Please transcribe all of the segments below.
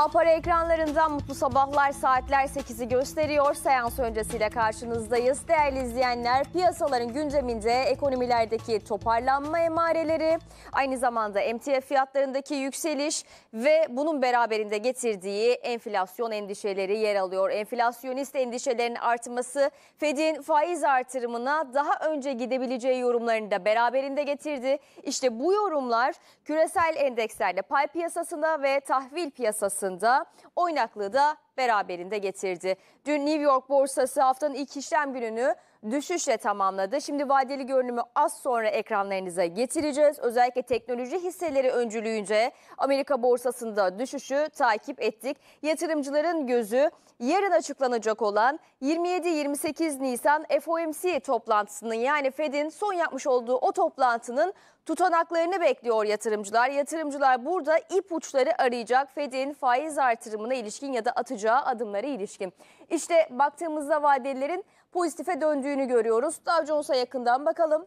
Alpara ekranlarından mutlu sabahlar saatler 8'i gösteriyor. Seans öncesiyle karşınızdayız. Değerli izleyenler piyasaların gündeminde ekonomilerdeki toparlanma emareleri, aynı zamanda emtia fiyatlarındaki yükseliş ve bunun beraberinde getirdiği enflasyon endişeleri yer alıyor. Enflasyonist endişelerin artması Fed'in faiz artırımına daha önce gidebileceği yorumlarını da beraberinde getirdi. İşte bu yorumlar küresel endekslerde pay piyasasında ve tahvil piyasasında altında, oynaklığı da beraberinde getirdi. Dün New York borsası haftanın ilk işlem gününü düşüşle tamamladı. Şimdi vadeli görünümü az sonra ekranlarınıza getireceğiz. Özellikle teknoloji hisseleri öncülüğünce Amerika borsasında düşüşü takip ettik. Yatırımcıların gözü yarın açıklanacak olan 27-28 Nisan FOMC toplantısının yani Fed'in son yapmış olduğu o toplantının tutanaklarını bekliyor yatırımcılar. Yatırımcılar burada ipuçları arayacak Fed'in faiz artırımına ilişkin ya da atacağı adımlara ilişkin. İşte baktığımızda vadelilerin pozitife döndüğünü görüyoruz. Dow Jones'a yakından bakalım.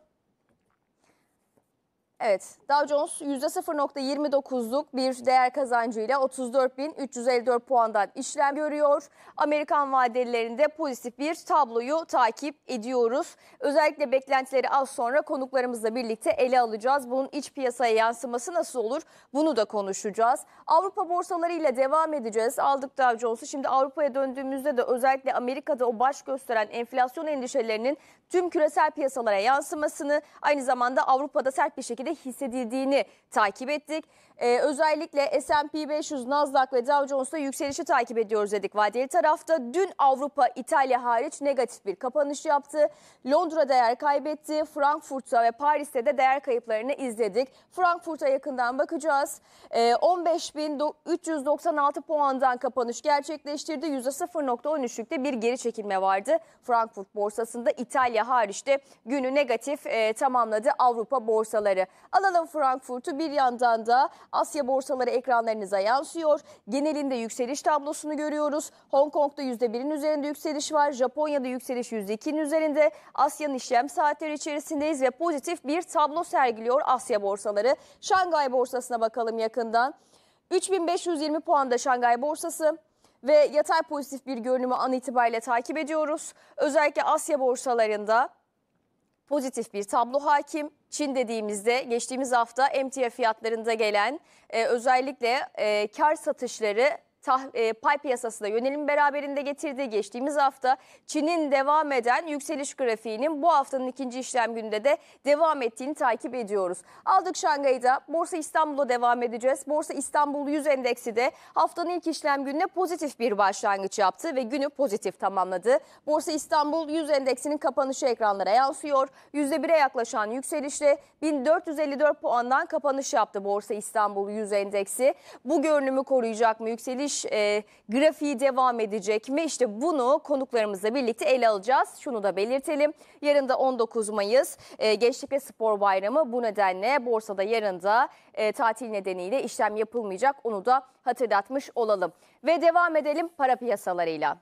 Evet, Dow Jones %0.29'luk bir değer kazancıyla 34.354 puandan işlem görüyor. Amerikan vadelerinde pozitif bir tabloyu takip ediyoruz. Özellikle beklentileri az sonra konuklarımızla birlikte ele alacağız. Bunun iç piyasaya yansıması nasıl olur? Bunu da konuşacağız. Avrupa borsalarıyla devam edeceğiz. Aldık Dow Jones'u. Şimdi Avrupa'ya döndüğümüzde de özellikle Amerika'da o baş gösteren enflasyon endişelerinin tüm küresel piyasalara yansımasını aynı zamanda Avrupa'da sert bir şekilde hissedildiğini takip ettik. Ee, özellikle S&P 500, Nasdaq ve Dow Jones'ta yükselişi takip ediyoruz dedik. Vadeli tarafta dün Avrupa, İtalya hariç negatif bir kapanış yaptı. Londra değer kaybetti. Frankfurt'ta ve Paris'te de değer kayıplarını izledik. Frankfurt'a yakından bakacağız. Ee, 15.396 puandan kapanış gerçekleştirdi. %0.13'lükte bir geri çekilme vardı. Frankfurt borsasında İtalya hariç de günü negatif e, tamamladı Avrupa borsaları. Alalım Frankfurt'u bir yandan da Asya borsaları ekranlarınıza yansıyor. Genelinde yükseliş tablosunu görüyoruz. Hong Kong'da %1'in üzerinde yükseliş var. Japonya'da yükseliş %2'nin üzerinde. Asya'nın işlem saatleri içerisindeyiz ve pozitif bir tablo sergiliyor Asya borsaları. Şangay borsasına bakalım yakından. 3520 puanda Şangay borsası ve yatay pozitif bir görünümü an itibariyle takip ediyoruz. Özellikle Asya borsalarında pozitif bir tablo hakim. Çin dediğimizde geçtiğimiz hafta emtia fiyatlarında gelen e, özellikle e, kar satışları e, pay piyasasına yönelim beraberinde getirdiği geçtiğimiz hafta Çin'in devam eden yükseliş grafiğinin bu haftanın ikinci işlem gününde de devam ettiğini takip ediyoruz. Aldık Şangay'da Borsa İstanbul'a devam edeceğiz. Borsa İstanbul 100 endeksi de haftanın ilk işlem gününe pozitif bir başlangıç yaptı ve günü pozitif tamamladı. Borsa İstanbul 100 endeksinin kapanışı ekranlara yansıyor. %1'e yaklaşan yükselişle 1454 puandan kapanış yaptı Borsa İstanbul 100 endeksi. Bu görünümü koruyacak mı yükseliş? iş e, grafiği devam edecek mi? İşte bunu konuklarımızla birlikte ele alacağız. Şunu da belirtelim. Yarın da 19 Mayıs e, Gençlik ve Spor Bayramı. Bu nedenle borsada yarın da e, tatil nedeniyle işlem yapılmayacak. Onu da hatırlatmış olalım. Ve devam edelim para piyasalarıyla.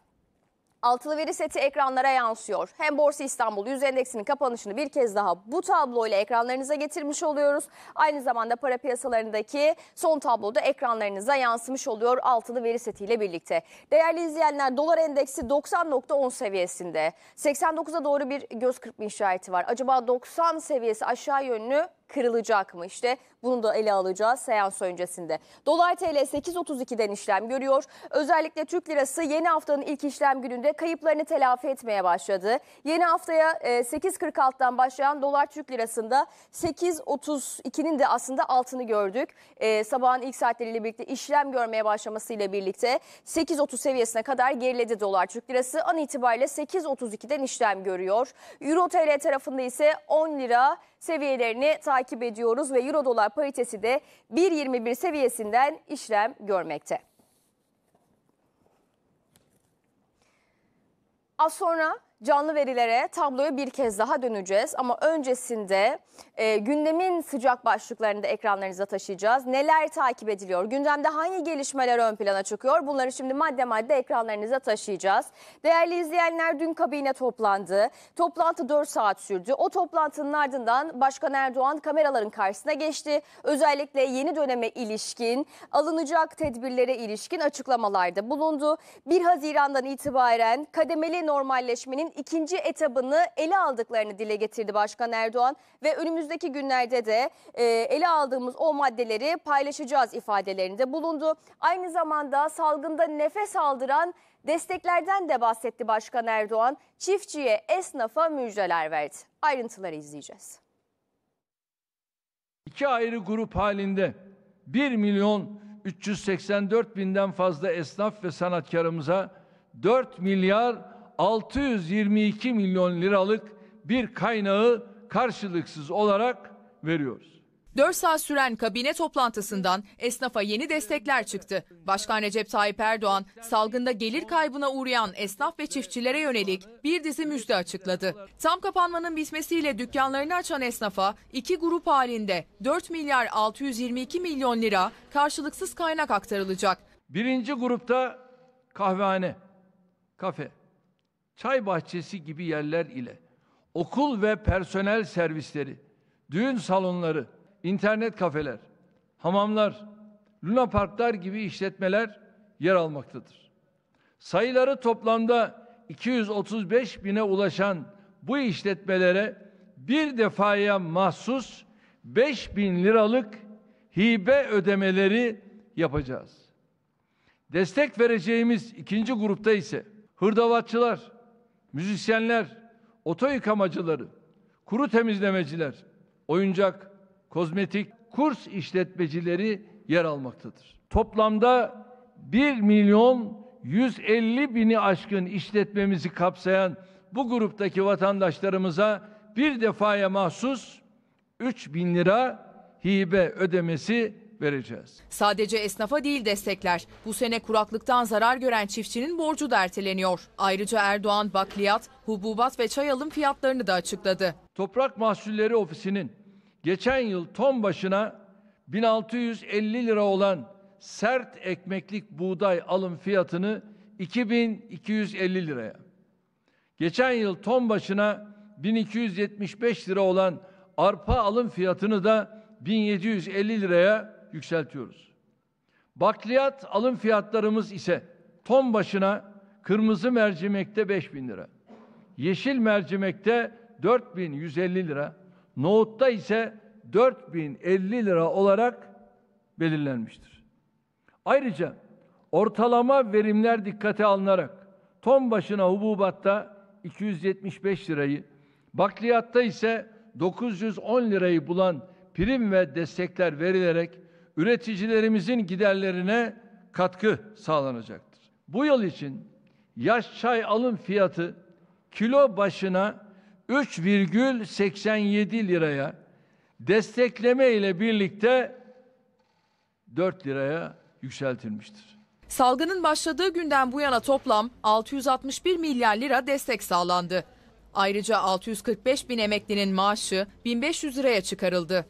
Altılı veri seti ekranlara yansıyor. Hem Borsa İstanbul Yüz Endeksinin kapanışını bir kez daha bu tabloyla ekranlarınıza getirmiş oluyoruz. Aynı zamanda para piyasalarındaki son tabloda ekranlarınıza yansımış oluyor altılı veri setiyle birlikte. Değerli izleyenler dolar endeksi 90.10 seviyesinde. 89'a doğru bir göz kırpma işareti var. Acaba 90 seviyesi aşağı yönlü kırılacak mı? İşte bunu da ele alacağız seans öncesinde. Dolar TL 8.32'den işlem görüyor. Özellikle Türk Lirası yeni haftanın ilk işlem gününde kayıplarını telafi etmeye başladı. Yeni haftaya 8.46'dan e, başlayan Dolar Türk Lirası'nda 8.32'nin de aslında altını gördük. E, sabahın ilk saatleriyle birlikte işlem görmeye başlamasıyla birlikte 8.30 seviyesine kadar geriledi Dolar Türk Lirası. An itibariyle 8.32'den işlem görüyor. Euro TL tarafında ise 10 lira seviyelerini takip ediyoruz ve euro dolar paritesi de 1.21 seviyesinden işlem görmekte. Az sonra Canlı verilere, tabloyu bir kez daha döneceğiz ama öncesinde e, gündemin sıcak başlıklarını da ekranlarınıza taşıyacağız. Neler takip ediliyor? Gündemde hangi gelişmeler ön plana çıkıyor? Bunları şimdi madde madde ekranlarınıza taşıyacağız. Değerli izleyenler dün kabine toplandı. Toplantı 4 saat sürdü. O toplantının ardından Başkan Erdoğan kameraların karşısına geçti. Özellikle yeni döneme ilişkin, alınacak tedbirlere ilişkin açıklamalarda bulundu. 1 Haziran'dan itibaren kademeli normalleşmenin sürecin ikinci etabını ele aldıklarını dile getirdi Başkan Erdoğan ve önümüzdeki günlerde de e, ele aldığımız o maddeleri paylaşacağız ifadelerinde bulundu. Aynı zamanda salgında nefes aldıran desteklerden de bahsetti Başkan Erdoğan. Çiftçiye, esnafa müjdeler verdi. Ayrıntıları izleyeceğiz. İki ayrı grup halinde 1 milyon 384 binden fazla esnaf ve sanatkarımıza 4 milyar 622 milyon liralık bir kaynağı karşılıksız olarak veriyoruz. 4 saat süren kabine toplantısından esnafa yeni destekler çıktı. Başkan Recep Tayyip Erdoğan salgında gelir kaybına uğrayan esnaf ve çiftçilere yönelik bir dizi müjde açıkladı. Tam kapanmanın bitmesiyle dükkanlarını açan esnafa iki grup halinde 4 milyar 622 milyon lira karşılıksız kaynak aktarılacak. Birinci grupta kahvehane, kafe çay bahçesi gibi yerler ile okul ve personel servisleri, düğün salonları, internet kafeler, hamamlar, luna parklar gibi işletmeler yer almaktadır. Sayıları toplamda 235 bine ulaşan bu işletmelere bir defaya mahsus 5 bin liralık hibe ödemeleri yapacağız. Destek vereceğimiz ikinci grupta ise hırdavatçılar, müzisyenler, oto yıkamacıları, kuru temizlemeciler, oyuncak, kozmetik, kurs işletmecileri yer almaktadır. Toplamda 1 milyon 150 bini aşkın işletmemizi kapsayan bu gruptaki vatandaşlarımıza bir defaya mahsus 3 bin lira hibe ödemesi vereceğiz. Sadece esnafa değil destekler. Bu sene kuraklıktan zarar gören çiftçinin borcu da erteleniyor. Ayrıca Erdoğan bakliyat, hububat ve çay alım fiyatlarını da açıkladı. Toprak Mahsulleri Ofisi'nin geçen yıl ton başına 1650 lira olan sert ekmeklik buğday alım fiyatını 2250 liraya. Geçen yıl ton başına 1275 lira olan arpa alım fiyatını da 1750 liraya yükseltiyoruz. Bakliyat alım fiyatlarımız ise ton başına kırmızı mercimekte 5 bin lira, yeşil mercimekte 4 bin 150 lira, nohutta ise 4 bin 50 lira olarak belirlenmiştir. Ayrıca ortalama verimler dikkate alınarak ton başına hububatta 275 lirayı, bakliyatta ise 910 lirayı bulan prim ve destekler verilerek üreticilerimizin giderlerine katkı sağlanacaktır. Bu yıl için yaş çay alım fiyatı kilo başına 3,87 liraya destekleme ile birlikte 4 liraya yükseltilmiştir. Salgının başladığı günden bu yana toplam 661 milyar lira destek sağlandı. Ayrıca 645 bin emeklinin maaşı 1500 liraya çıkarıldı.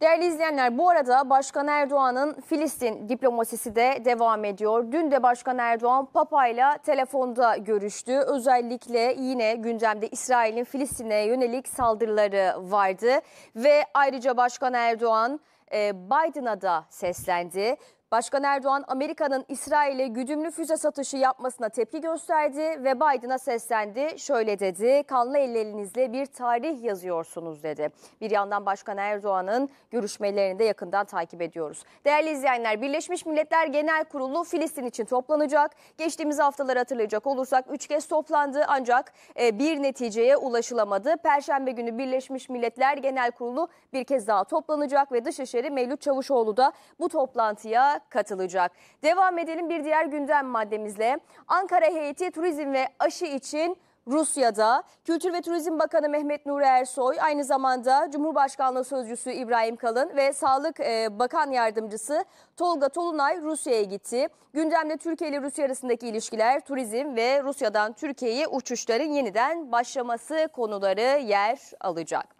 Değerli izleyenler bu arada Başkan Erdoğan'ın Filistin diplomasisi de devam ediyor. Dün de Başkan Erdoğan Papa ile telefonda görüştü. Özellikle yine gündemde İsrail'in Filistin'e yönelik saldırıları vardı. Ve ayrıca Başkan Erdoğan e, Biden'a da seslendi. Başkan Erdoğan Amerika'nın İsrail'e güdümlü füze satışı yapmasına tepki gösterdi ve Biden'a seslendi. Şöyle dedi, kanlı ellerinizle bir tarih yazıyorsunuz dedi. Bir yandan Başkan Erdoğan'ın görüşmelerini de yakından takip ediyoruz. Değerli izleyenler, Birleşmiş Milletler Genel Kurulu Filistin için toplanacak. Geçtiğimiz haftaları hatırlayacak olursak 3 kez toplandı ancak e, bir neticeye ulaşılamadı. Perşembe günü Birleşmiş Milletler Genel Kurulu bir kez daha toplanacak ve Dışişleri Mevlüt Çavuşoğlu da bu toplantıya katılacak. Devam edelim bir diğer gündem maddemizle. Ankara heyeti turizm ve aşı için Rusya'da Kültür ve Turizm Bakanı Mehmet Nuri Ersoy aynı zamanda Cumhurbaşkanlığı Sözcüsü İbrahim Kalın ve Sağlık e, Bakan Yardımcısı Tolga Tolunay Rusya'ya gitti. Gündemde Türkiye ile Rusya arasındaki ilişkiler, turizm ve Rusya'dan Türkiye'ye uçuşların yeniden başlaması konuları yer alacak.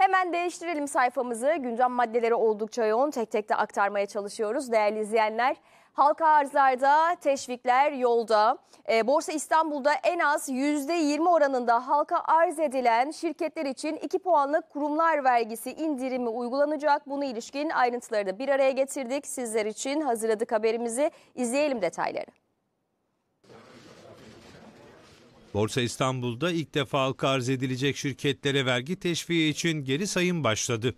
Hemen değiştirelim sayfamızı. Gündem maddeleri oldukça yoğun. Tek tek de aktarmaya çalışıyoruz değerli izleyenler. Halka arzlarda teşvikler yolda. E, Borsa İstanbul'da en az %20 oranında halka arz edilen şirketler için 2 puanlık kurumlar vergisi indirimi uygulanacak. Bunu ilişkin ayrıntıları da bir araya getirdik. Sizler için hazırladık haberimizi. İzleyelim detayları. Borsa İstanbul'da ilk defa halka arz edilecek şirketlere vergi teşviği için geri sayım başladı.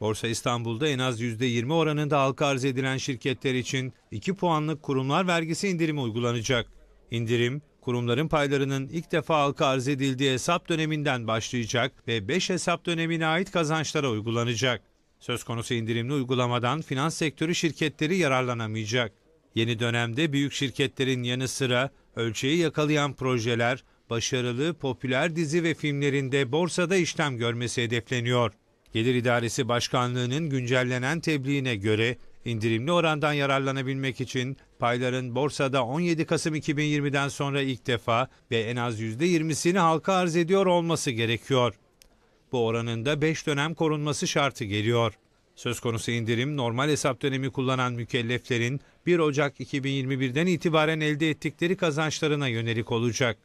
Borsa İstanbul'da en az %20 oranında halka arz edilen şirketler için 2 puanlık kurumlar vergisi indirimi uygulanacak. İndirim, kurumların paylarının ilk defa halka arz edildiği hesap döneminden başlayacak ve 5 hesap dönemine ait kazançlara uygulanacak. Söz konusu indirimli uygulamadan finans sektörü şirketleri yararlanamayacak. Yeni dönemde büyük şirketlerin yanı sıra ölçeği yakalayan projeler, başarılı, popüler dizi ve filmlerinde borsada işlem görmesi hedefleniyor. Gelir İdaresi Başkanlığı'nın güncellenen tebliğine göre indirimli orandan yararlanabilmek için payların borsada 17 Kasım 2020'den sonra ilk defa ve en az %20'sini halka arz ediyor olması gerekiyor. Bu oranın da 5 dönem korunması şartı geliyor. Söz konusu indirim normal hesap dönemi kullanan mükelleflerin 1 Ocak 2021'den itibaren elde ettikleri kazançlarına yönelik olacak.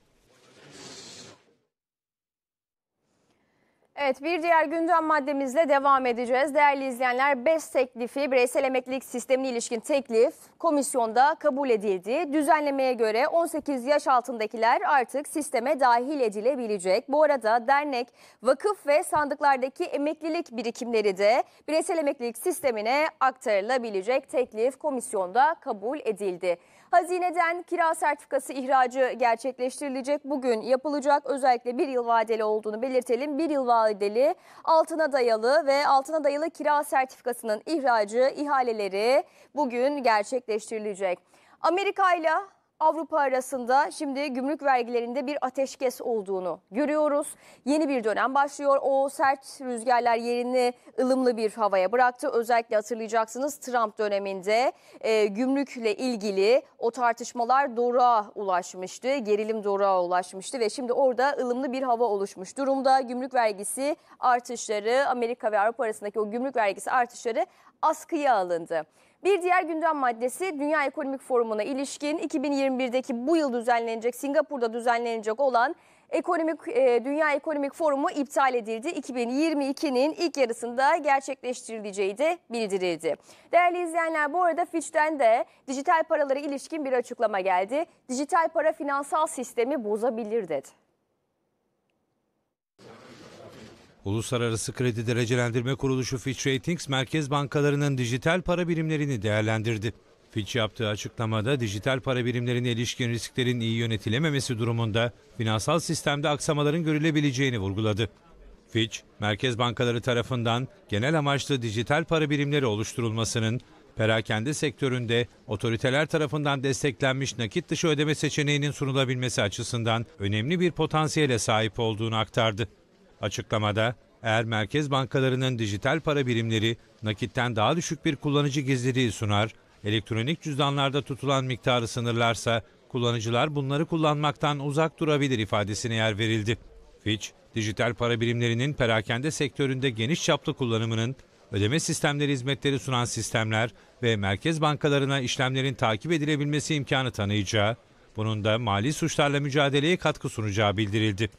Evet bir diğer gündem maddemizle devam edeceğiz. Değerli izleyenler BES teklifi bireysel emeklilik sistemine ilişkin teklif komisyonda kabul edildi. Düzenlemeye göre 18 yaş altındakiler artık sisteme dahil edilebilecek. Bu arada dernek, vakıf ve sandıklardaki emeklilik birikimleri de bireysel emeklilik sistemine aktarılabilecek teklif komisyonda kabul edildi. Hazineden kira sertifikası ihracı gerçekleştirilecek. Bugün yapılacak özellikle bir yıl vadeli olduğunu belirtelim. Bir yıl vadeli altına dayalı ve altına dayalı kira sertifikasının ihracı ihaleleri bugün gerçekleştirilecek. Amerika ile Avrupa arasında şimdi gümrük vergilerinde bir ateşkes olduğunu görüyoruz. Yeni bir dönem başlıyor. O sert rüzgarlar yerini ılımlı bir havaya bıraktı. Özellikle hatırlayacaksınız Trump döneminde e, gümrükle ilgili o tartışmalar doruğa ulaşmıştı. Gerilim doruğa ulaşmıştı ve şimdi orada ılımlı bir hava oluşmuş durumda. Gümrük vergisi artışları Amerika ve Avrupa arasındaki o gümrük vergisi artışları askıya alındı. Bir diğer gündem maddesi Dünya Ekonomik Forumu'na ilişkin 2021'deki bu yıl düzenlenecek Singapur'da düzenlenecek olan Ekonomik e, Dünya Ekonomik Forumu iptal edildi. 2022'nin ilk yarısında gerçekleştirileceği de bildirildi. Değerli izleyenler bu arada Fitch'ten de dijital paralara ilişkin bir açıklama geldi. Dijital para finansal sistemi bozabilir dedi. Uluslararası Kredi Derecelendirme Kuruluşu Fitch Ratings merkez bankalarının dijital para birimlerini değerlendirdi. Fitch yaptığı açıklamada dijital para birimlerine ilişkin risklerin iyi yönetilememesi durumunda finansal sistemde aksamaların görülebileceğini vurguladı. Fitch, merkez bankaları tarafından genel amaçlı dijital para birimleri oluşturulmasının perakende sektöründe otoriteler tarafından desteklenmiş nakit dışı ödeme seçeneğinin sunulabilmesi açısından önemli bir potansiyele sahip olduğunu aktardı. Açıklamada eğer merkez bankalarının dijital para birimleri nakitten daha düşük bir kullanıcı gizliliği sunar, elektronik cüzdanlarda tutulan miktarı sınırlarsa kullanıcılar bunları kullanmaktan uzak durabilir ifadesine yer verildi. Fitch, dijital para birimlerinin perakende sektöründe geniş çaplı kullanımının ödeme sistemleri hizmetleri sunan sistemler ve merkez bankalarına işlemlerin takip edilebilmesi imkanı tanıyacağı, bunun da mali suçlarla mücadeleye katkı sunacağı bildirildi.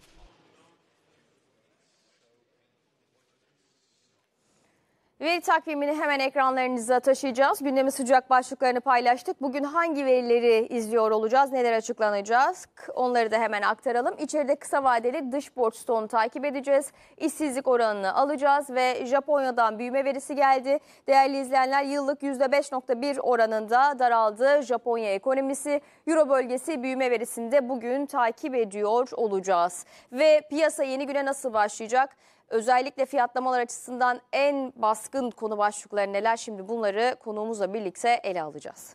Veri takvimini hemen ekranlarınıza taşıyacağız. Gündemin sıcak başlıklarını paylaştık. Bugün hangi verileri izliyor olacağız, neler açıklanacağız onları da hemen aktaralım. İçeride kısa vadeli dış borç stoğunu takip edeceğiz. İşsizlik oranını alacağız ve Japonya'dan büyüme verisi geldi. Değerli izleyenler yıllık %5.1 oranında daraldı Japonya ekonomisi. Euro bölgesi büyüme verisini de bugün takip ediyor olacağız. Ve piyasa yeni güne nasıl başlayacak? Özellikle fiyatlamalar açısından en baskın konu başlıkları neler? Şimdi bunları konuğumuzla birlikte ele alacağız.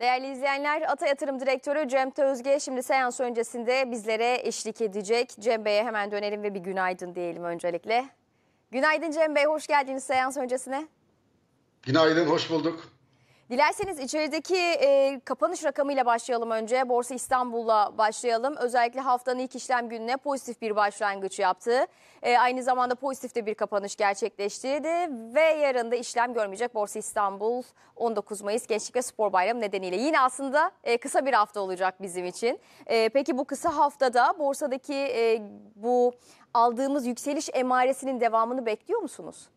Değerli izleyenler, Ata Yatırım Direktörü Cem Tözge şimdi seans öncesinde bizlere eşlik edecek. Cem Bey'e hemen dönelim ve bir günaydın diyelim öncelikle. Günaydın Cem Bey, hoş geldiniz seans öncesine. Günaydın, hoş bulduk. Dilerseniz içerideki e, kapanış rakamıyla başlayalım önce. Borsa İstanbul'la başlayalım. Özellikle haftanın ilk işlem gününe pozitif bir başlangıç yaptı. E, aynı zamanda pozitif de bir kapanış gerçekleştirdi. Ve yarın da işlem görmeyecek Borsa İstanbul 19 Mayıs Gençlik ve Spor Bayramı nedeniyle. Yine aslında e, kısa bir hafta olacak bizim için. E, peki bu kısa haftada borsadaki e, bu aldığımız yükseliş emaresinin devamını bekliyor musunuz?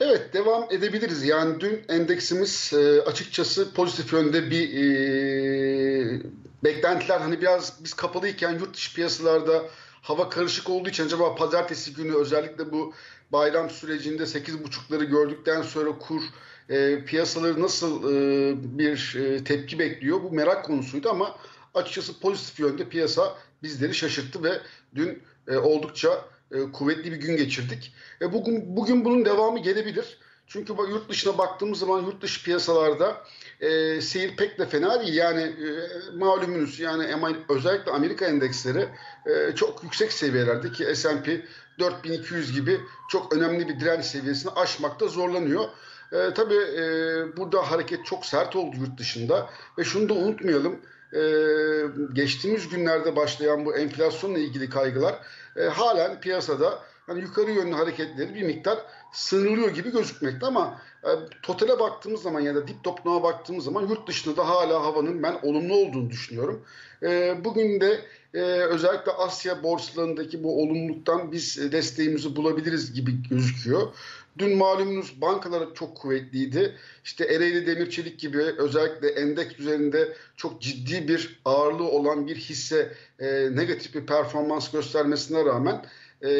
Evet devam edebiliriz. Yani dün endeksimiz e, açıkçası pozitif yönde bir e, beklentiler hani biraz biz kapalıyken yurt dışı piyasalarda hava karışık olduğu için acaba pazartesi günü özellikle bu bayram sürecinde 8.5'ları gördükten sonra kur e, piyasaları nasıl e, bir e, tepki bekliyor bu merak konusuydu ama açıkçası pozitif yönde piyasa bizleri şaşırttı ve dün e, oldukça e, kuvvetli bir gün geçirdik. E, bugün bugün bunun devamı gelebilir. Çünkü yurt dışına baktığımız zaman yurt dışı piyasalarda e, seyir pek de fena değil. Yani e, malumunuz yani özellikle Amerika endeksleri e, çok yüksek seviyelerde ki S&P 4200 gibi çok önemli bir direnç seviyesini aşmakta zorlanıyor. E, tabii e, burada hareket çok sert oldu yurt dışında ve şunu da unutmayalım e, geçtiğimiz günlerde başlayan bu enflasyonla ilgili kaygılar e, halen piyasada hani yukarı yönlü hareketleri bir miktar sınırlıyor gibi gözükmekte ama e, totale baktığımız zaman ya da dip toplama baktığımız zaman yurt dışında da hala havanın ben olumlu olduğunu düşünüyorum. E, bugün de e, özellikle Asya borsalarındaki bu olumluluktan biz e, desteğimizi bulabiliriz gibi gözüküyor. Dün malumunuz bankalar çok kuvvetliydi. İşte Ereğli Demirçelik gibi özellikle endeks üzerinde çok ciddi bir ağırlığı olan bir hisse e, negatif bir performans göstermesine rağmen e,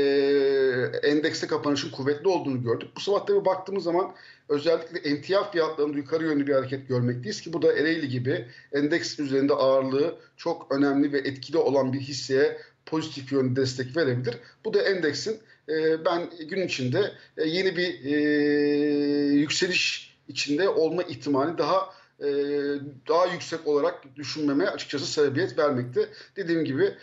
endekste kapanışın kuvvetli olduğunu gördük. Bu sabah tabii baktığımız zaman özellikle emtia fiyatlarında yukarı yönlü bir hareket görmekteyiz ki bu da Ereğli gibi endeks üzerinde ağırlığı çok önemli ve etkili olan bir hisseye pozitif yönlü destek verebilir. Bu da endeksin ee, ben gün içinde e, yeni bir e, yükseliş içinde olma ihtimali daha e, daha yüksek olarak düşünmeme açıkçası sebebiyet vermekte. Dediğim gibi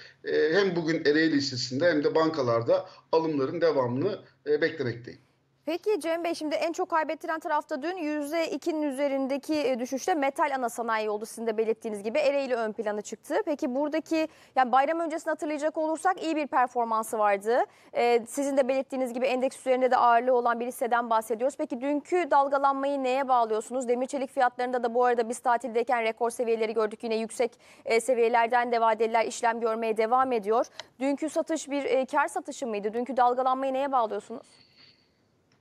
hem bugün Ereğli Lisesi'nde hem de bankalarda alımların devamını beklemekteyim. Peki Cem Bey şimdi en çok kaybettiren tarafta dün %2'nin üzerindeki e, düşüşte metal ana sanayi oldu sizin de belirttiğiniz gibi. Ereğli ön plana çıktı. Peki buradaki yani bayram öncesini hatırlayacak olursak iyi bir performansı vardı. Ee, sizin de belirttiğiniz gibi endeks üzerinde de ağırlığı olan bir hisseden bahsediyoruz. Peki dünkü dalgalanmayı neye bağlıyorsunuz? Demir çelik fiyatlarında da bu arada biz tatildeyken rekor seviyeleri gördük. Yine yüksek e, seviyelerden de vadeler işlem görmeye devam ediyor. Dünkü satış bir e, kar satışı mıydı? Dünkü dalgalanmayı neye bağlıyorsunuz?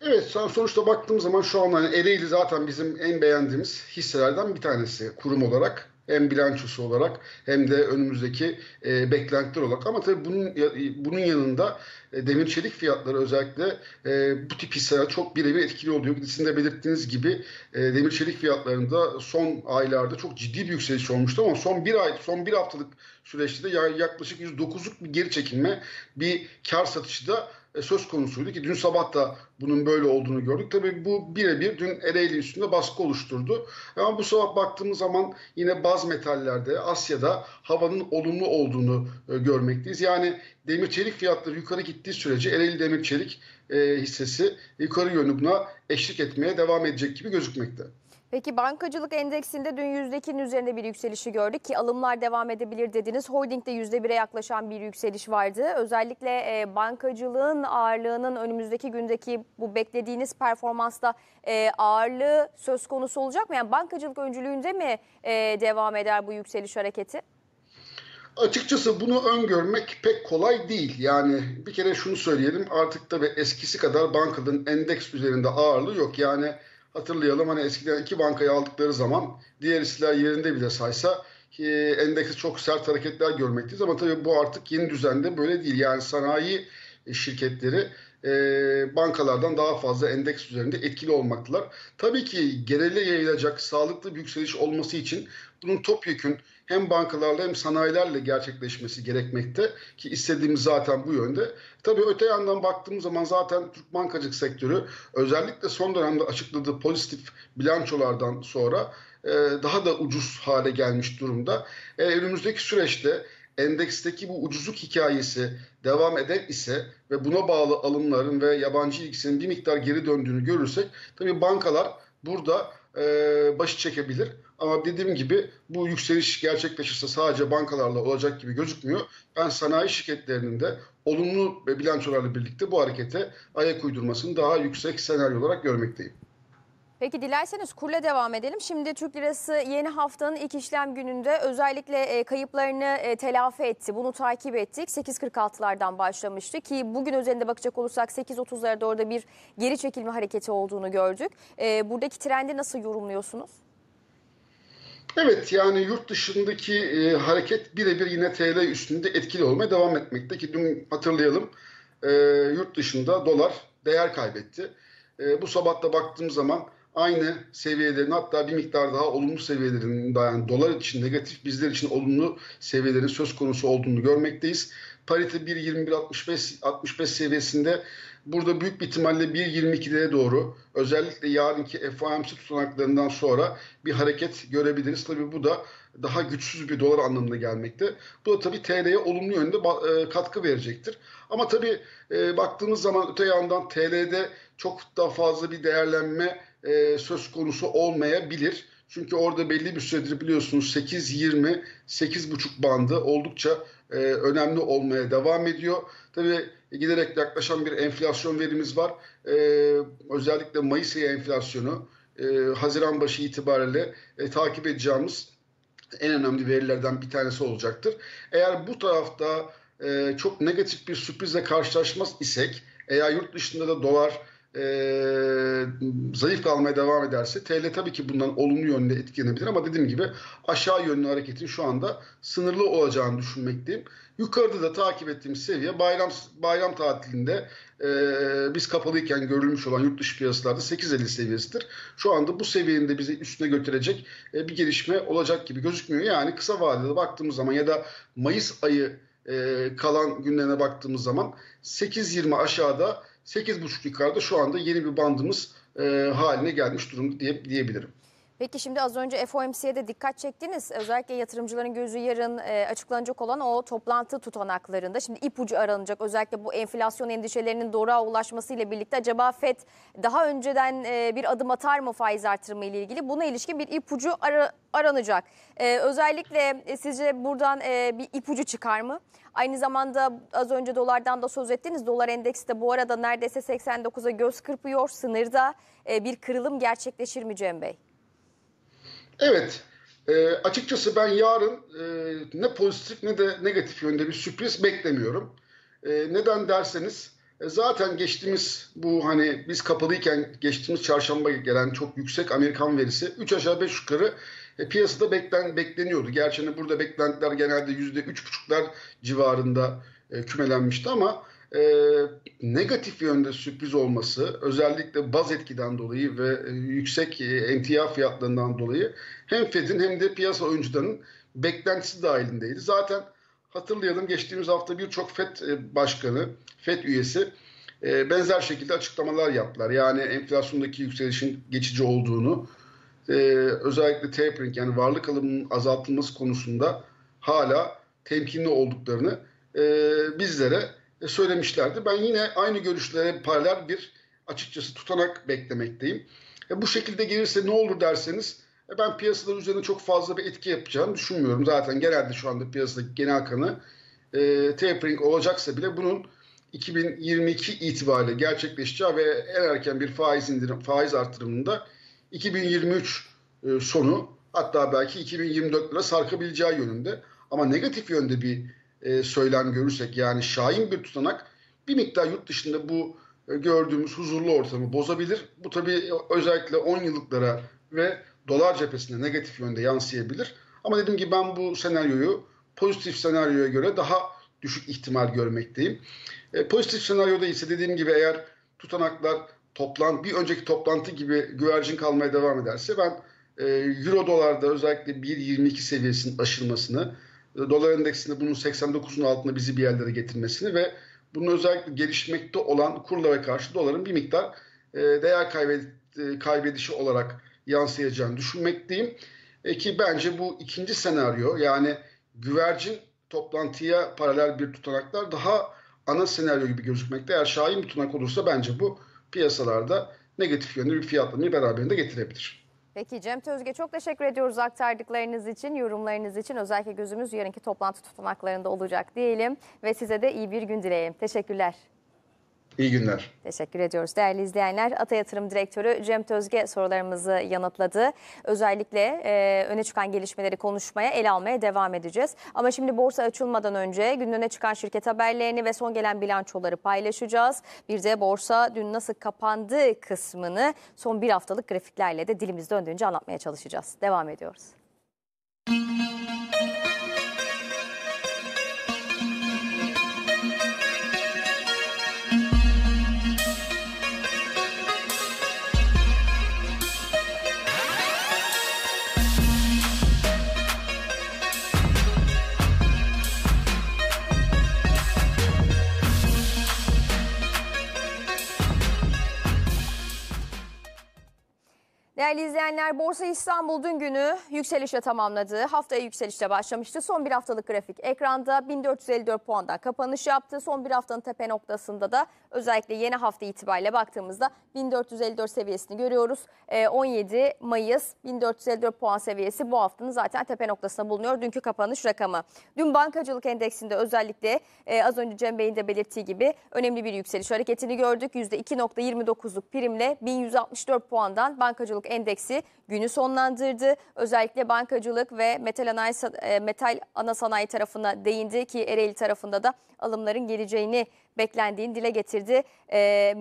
Evet sonuçta baktığım zaman şu an hani Ereğli zaten bizim en beğendiğimiz hisselerden bir tanesi kurum olarak. Hem bilançosu olarak hem de önümüzdeki e, beklentiler olarak. Ama tabii bunun e, bunun yanında e, demir çelik fiyatları özellikle e, bu tip hisseler çok birebir etkili oluyor. Sizin de belirttiğiniz gibi e, demir çelik fiyatlarında son aylarda çok ciddi bir yükseliş olmuştu ama son bir ay, son bir haftalık süreçte de yaklaşık %9'luk bir geri çekilme, bir kar satışı da e, söz konusuydu ki dün sabah da bunun böyle olduğunu gördük. Tabii bu birebir dün Ereğli üstünde baskı oluşturdu. Ama bu sabah baktığımız zaman yine baz metallerde Asya'da havanın olumlu olduğunu e, görmekteyiz. Yani demir çelik fiyatları yukarı gittiği sürece Ereğli demir çelik e, hissesi yukarı yönüne eşlik etmeye devam edecek gibi gözükmekte. Peki bankacılık endeksinde dün %2'nin üzerinde bir yükselişi gördük ki alımlar devam edebilir dediniz. Holding'de %1'e yaklaşan bir yükseliş vardı. Özellikle e, bankacılığın ağırlığının önümüzdeki gündeki bu beklediğiniz performansta e, ağırlığı söz konusu olacak mı? Yani bankacılık öncülüğünde mi e, devam eder bu yükseliş hareketi? Açıkçası bunu öngörmek pek kolay değil. Yani bir kere şunu söyleyelim artık da ve eskisi kadar bankaların endeks üzerinde ağırlığı yok. Yani Hatırlayalım hani eskiden iki bankayı aldıkları zaman diğer hisseler yerinde bile saysa e, endeks çok sert hareketler görmekteyiz ama tabii bu artık yeni düzende böyle değil. Yani sanayi şirketleri e, bankalardan daha fazla endeks üzerinde etkili olmaktalar. Tabii ki genele yayılacak sağlıklı bir yükseliş olması için bunun topyekün hem bankalarla hem sanayilerle gerçekleşmesi gerekmekte ki istediğimiz zaten bu yönde. Tabii öte yandan baktığımız zaman zaten Türk bankacılık sektörü özellikle son dönemde açıkladığı pozitif bilançolardan sonra e, daha da ucuz hale gelmiş durumda. E, önümüzdeki süreçte endeksteki bu ucuzluk hikayesi devam eder ise ve buna bağlı alımların ve yabancı ilgisinin bir miktar geri döndüğünü görürsek tabii bankalar burada e, başı çekebilir. Ama dediğim gibi bu yükseliş gerçekleşirse sadece bankalarla olacak gibi gözükmüyor. Ben sanayi şirketlerinin de olumlu bilançolarla birlikte bu harekete ayak uydurmasını daha yüksek senaryo olarak görmekteyim. Peki dilerseniz kurla devam edelim. Şimdi Türk Lirası yeni haftanın ilk işlem gününde özellikle e, kayıplarını e, telafi etti. Bunu takip ettik. 8.46'lardan başlamıştı ki bugün üzerinde bakacak olursak 8.30'larda orada bir geri çekilme hareketi olduğunu gördük. E, buradaki trendi nasıl yorumluyorsunuz? Evet yani yurt dışındaki e, hareket birebir yine TL üstünde etkili olmaya devam etmekte ki dün hatırlayalım e, yurt dışında dolar değer kaybetti. E, bu sabah da baktığım zaman aynı seviyelerin hatta bir miktar daha olumlu seviyelerin yani dolar için negatif bizler için olumlu seviyelerin söz konusu olduğunu görmekteyiz. Parite 1.21.65 65 seviyesinde Burada büyük bir ihtimalle 1.22'lere doğru özellikle yarınki FOMC tutanaklarından sonra bir hareket görebiliriz. Tabii bu da daha güçsüz bir dolar anlamına gelmekte. Bu da tabii TL'ye olumlu yönde e, katkı verecektir. Ama tabii e, baktığımız zaman öte yandan TL'de çok daha fazla bir değerlenme e, söz konusu olmayabilir. Çünkü orada belli bir süredir biliyorsunuz 8.20 8.5 bandı oldukça e, önemli olmaya devam ediyor. Tabii giderek yaklaşan bir enflasyon verimiz var. E, özellikle Mayıs ayı enflasyonu e, Haziran başı itibariyle e, takip edeceğimiz en önemli verilerden bir tanesi olacaktır. Eğer bu tarafta e, çok negatif bir sürprizle karşılaşmaz isek eğer yurt dışında da dolar e, zayıf kalmaya devam ederse TL tabii ki bundan olumlu yönde etkilenebilir ama dediğim gibi aşağı yönlü hareketin şu anda sınırlı olacağını düşünmekteyim. Yukarıda da takip ettiğimiz seviye bayram bayram tatilinde e, biz kapalıyken görülmüş olan yurt dışı piyasalarda 8.50 seviyesidir. Şu anda bu seviyenin de bizi üstüne götürecek e, bir gelişme olacak gibi gözükmüyor. Yani kısa vadede baktığımız zaman ya da Mayıs ayı e, kalan günlerine baktığımız zaman 8.20 aşağıda 8,5 yukarıda şu anda yeni bir bandımız e, haline gelmiş durumda diye, diyebilirim. Peki şimdi az önce FOMC'ye de dikkat çektiniz. Özellikle yatırımcıların gözü yarın e, açıklanacak olan o toplantı tutanaklarında. Şimdi ipucu aranacak özellikle bu enflasyon endişelerinin doğruğa ulaşmasıyla birlikte acaba FED daha önceden e, bir adım atar mı faiz artırımı ile ilgili? Buna ilişkin bir ipucu ara, aranacak. E, özellikle sizce buradan bir ipucu çıkar mı? Aynı zamanda az önce dolardan da söz ettiniz. Dolar endeksi de bu arada neredeyse 89'a göz kırpıyor sınırda. bir kırılım gerçekleşir mi Cem Bey? Evet. E, açıkçası ben yarın e, ne pozitif ne de negatif yönde bir sürpriz beklemiyorum. E, neden derseniz e, zaten geçtiğimiz bu hani biz kapalıyken geçtiğimiz çarşamba gelen çok yüksek Amerikan verisi 3 aşağı 5 yukarı e, piyasada beklen, bekleniyordu. Gerçi hani burada beklentiler genelde %3,5'lar civarında e, kümelenmişti ama e, negatif yönde sürpriz olması özellikle baz etkiden dolayı ve e, yüksek e, emtia fiyatlarından dolayı hem Fed'in hem de piyasa oyuncularının beklentisi dahilindeydi. Zaten hatırlayalım geçtiğimiz hafta birçok FED e, başkanı, FED üyesi e, benzer şekilde açıklamalar yaptılar. Yani enflasyondaki yükselişin geçici olduğunu, e, özellikle tapering yani varlık alımının azaltılması konusunda hala temkinli olduklarını e, bizlere e, söylemişlerdi. Ben yine aynı görüşlere paralel bir açıkçası tutanak beklemekteyim. E, bu şekilde gelirse ne olur derseniz e, ben piyasalar üzerine çok fazla bir etki yapacağını düşünmüyorum. Zaten genelde şu anda piyasadaki genel kanı e, tapering olacaksa bile bunun 2022 itibariyle gerçekleşeceği ve en erken bir faiz indirim, faiz artırımında 2023 e, sonu hatta belki 2024'lere sarkabileceği yönünde. Ama negatif yönde bir e, söylem görürsek yani şahin bir tutanak bir miktar yurt dışında bu e, gördüğümüz huzurlu ortamı bozabilir. Bu tabii e, özellikle 10 yıllıklara ve dolar cephesine negatif yönde yansıyabilir. Ama dedim ki ben bu senaryoyu pozitif senaryoya göre daha düşük ihtimal görmekteyim. E, pozitif senaryoda ise dediğim gibi eğer tutanaklar toplan bir önceki toplantı gibi güvercin kalmaya devam ederse ben e, euro dolarda özellikle 1.22 seviyesinin aşılmasını dolar endeksinde bunun 89'un altında bizi bir yerlere getirmesini ve bunun özellikle gelişmekte olan ve karşı doların bir miktar e, değer e, kaybedişi olarak yansıyacağını düşünmekteyim. E ki bence bu ikinci senaryo yani güvercin toplantıya paralel bir tutanaklar daha ana senaryo gibi gözükmekte. Eğer şahin bir tutanak olursa bence bu piyasalarda negatif yönlü bir fiyatlamayı beraberinde getirebilir. Peki Cem Tözge çok teşekkür ediyoruz aktardıklarınız için, yorumlarınız için. Özellikle gözümüz yarınki toplantı tutanaklarında olacak diyelim ve size de iyi bir gün dileyelim. Teşekkürler. İyi günler. Teşekkür ediyoruz. Değerli izleyenler, Ata Yatırım Direktörü Cem Tözge sorularımızı yanıtladı. Özellikle e, öne çıkan gelişmeleri konuşmaya, ele almaya devam edeceğiz. Ama şimdi borsa açılmadan önce günün öne çıkan şirket haberlerini ve son gelen bilançoları paylaşacağız. Bir de borsa dün nasıl kapandı kısmını son bir haftalık grafiklerle de dilimiz döndüğünce anlatmaya çalışacağız. Devam ediyoruz. Müzik Değerli izleyenler Borsa İstanbul dün günü yükselişle tamamladı. Haftaya yükselişle başlamıştı. Son bir haftalık grafik ekranda 1454 puandan kapanış yaptı. Son bir haftanın tepe noktasında da özellikle yeni hafta itibariyle baktığımızda 1454 seviyesini görüyoruz. 17 ee, Mayıs 1454 puan seviyesi bu haftanın zaten tepe noktasında bulunuyor. Dünkü kapanış rakamı. Dün bankacılık endeksinde özellikle e, az önce Cem Bey'in de belirttiği gibi önemli bir yükseliş hareketini gördük. %2.29'luk primle 1164 puandan bankacılık endeksi günü sonlandırdı. Özellikle bankacılık ve metal, anayis, e, metal ana sanayi tarafına değindi ki Ereğli tarafında da alımların geleceğini beklendiğini dile getirdi. E,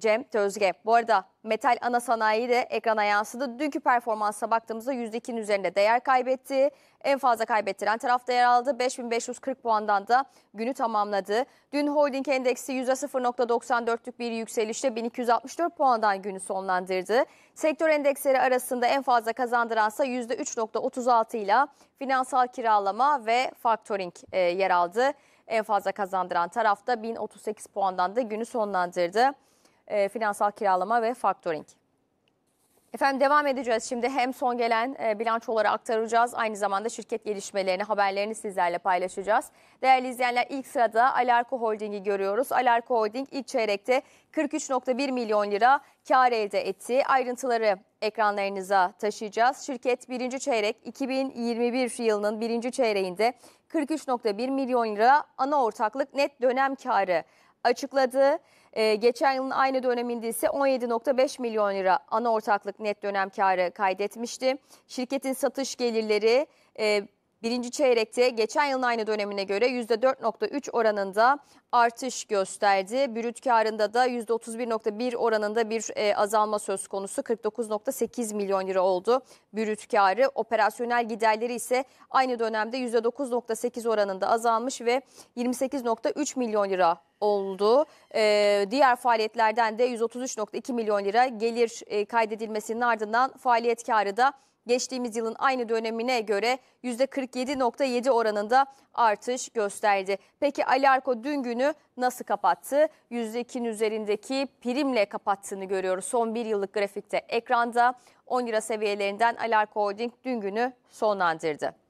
Cem Tözge. Bu arada metal ana sanayi de ekrana yansıdı. Dünkü performansa baktığımızda %2'nin üzerinde değer kaybetti. En fazla kaybettiren tarafta yer aldı. 5540 puandan da günü tamamladı. Dün holding endeksi %0.94'lük bir yükselişle 1264 puandan günü sonlandırdı. Sektör endeksleri arasında en fazla kazandıransa %3.36 ile finansal kiralama ve factoring e, yer aldı. En fazla kazandıran tarafta 1038 puandan da günü sonlandırdı e, finansal kiralama ve faktoring. Efendim devam edeceğiz şimdi hem son gelen e, bilançoları aktaracağız aynı zamanda şirket gelişmelerini haberlerini sizlerle paylaşacağız. Değerli izleyenler ilk sırada Alarko Holding'i görüyoruz. Alarko Holding ilk çeyrekte 43.1 milyon lira kar elde etti. Ayrıntıları ekranlarınıza taşıyacağız. Şirket birinci çeyrek 2021 yılının birinci çeyreğinde 43.1 milyon lira ana ortaklık net dönem karı açıkladı. Ee, geçen yılın aynı döneminde ise 17.5 milyon lira ana ortaklık net dönem karı kaydetmişti. Şirketin satış gelirleri e, Birinci çeyrekte geçen yılın aynı dönemine göre %4.3 oranında artış gösterdi. Brüt karında da %31.1 oranında bir e, azalma söz konusu 49.8 milyon lira oldu brüt karı. Operasyonel giderleri ise aynı dönemde %9.8 oranında azalmış ve 28.3 milyon lira oldu. Ee, diğer faaliyetlerden de 133.2 milyon lira gelir e, kaydedilmesinin ardından faaliyet karı da geçtiğimiz yılın aynı dönemine göre %47.7 oranında artış gösterdi. Peki Alarko dün günü nasıl kapattı? %2'nin üzerindeki primle kapattığını görüyoruz. Son bir yıllık grafikte ekranda 10 lira seviyelerinden Alarko Holding dün günü sonlandırdı.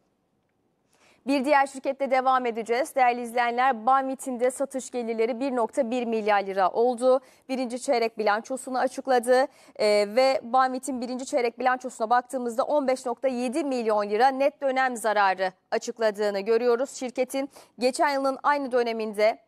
Bir diğer şirkette devam edeceğiz. Değerli izleyenler, Banvit'in de satış gelirleri 1.1 milyar lira oldu. Birinci çeyrek bilançosunu açıkladı ee, ve Banvit'in birinci çeyrek bilançosuna baktığımızda 15.7 milyon lira net dönem zararı açıkladığını görüyoruz. Şirketin geçen yılın aynı döneminde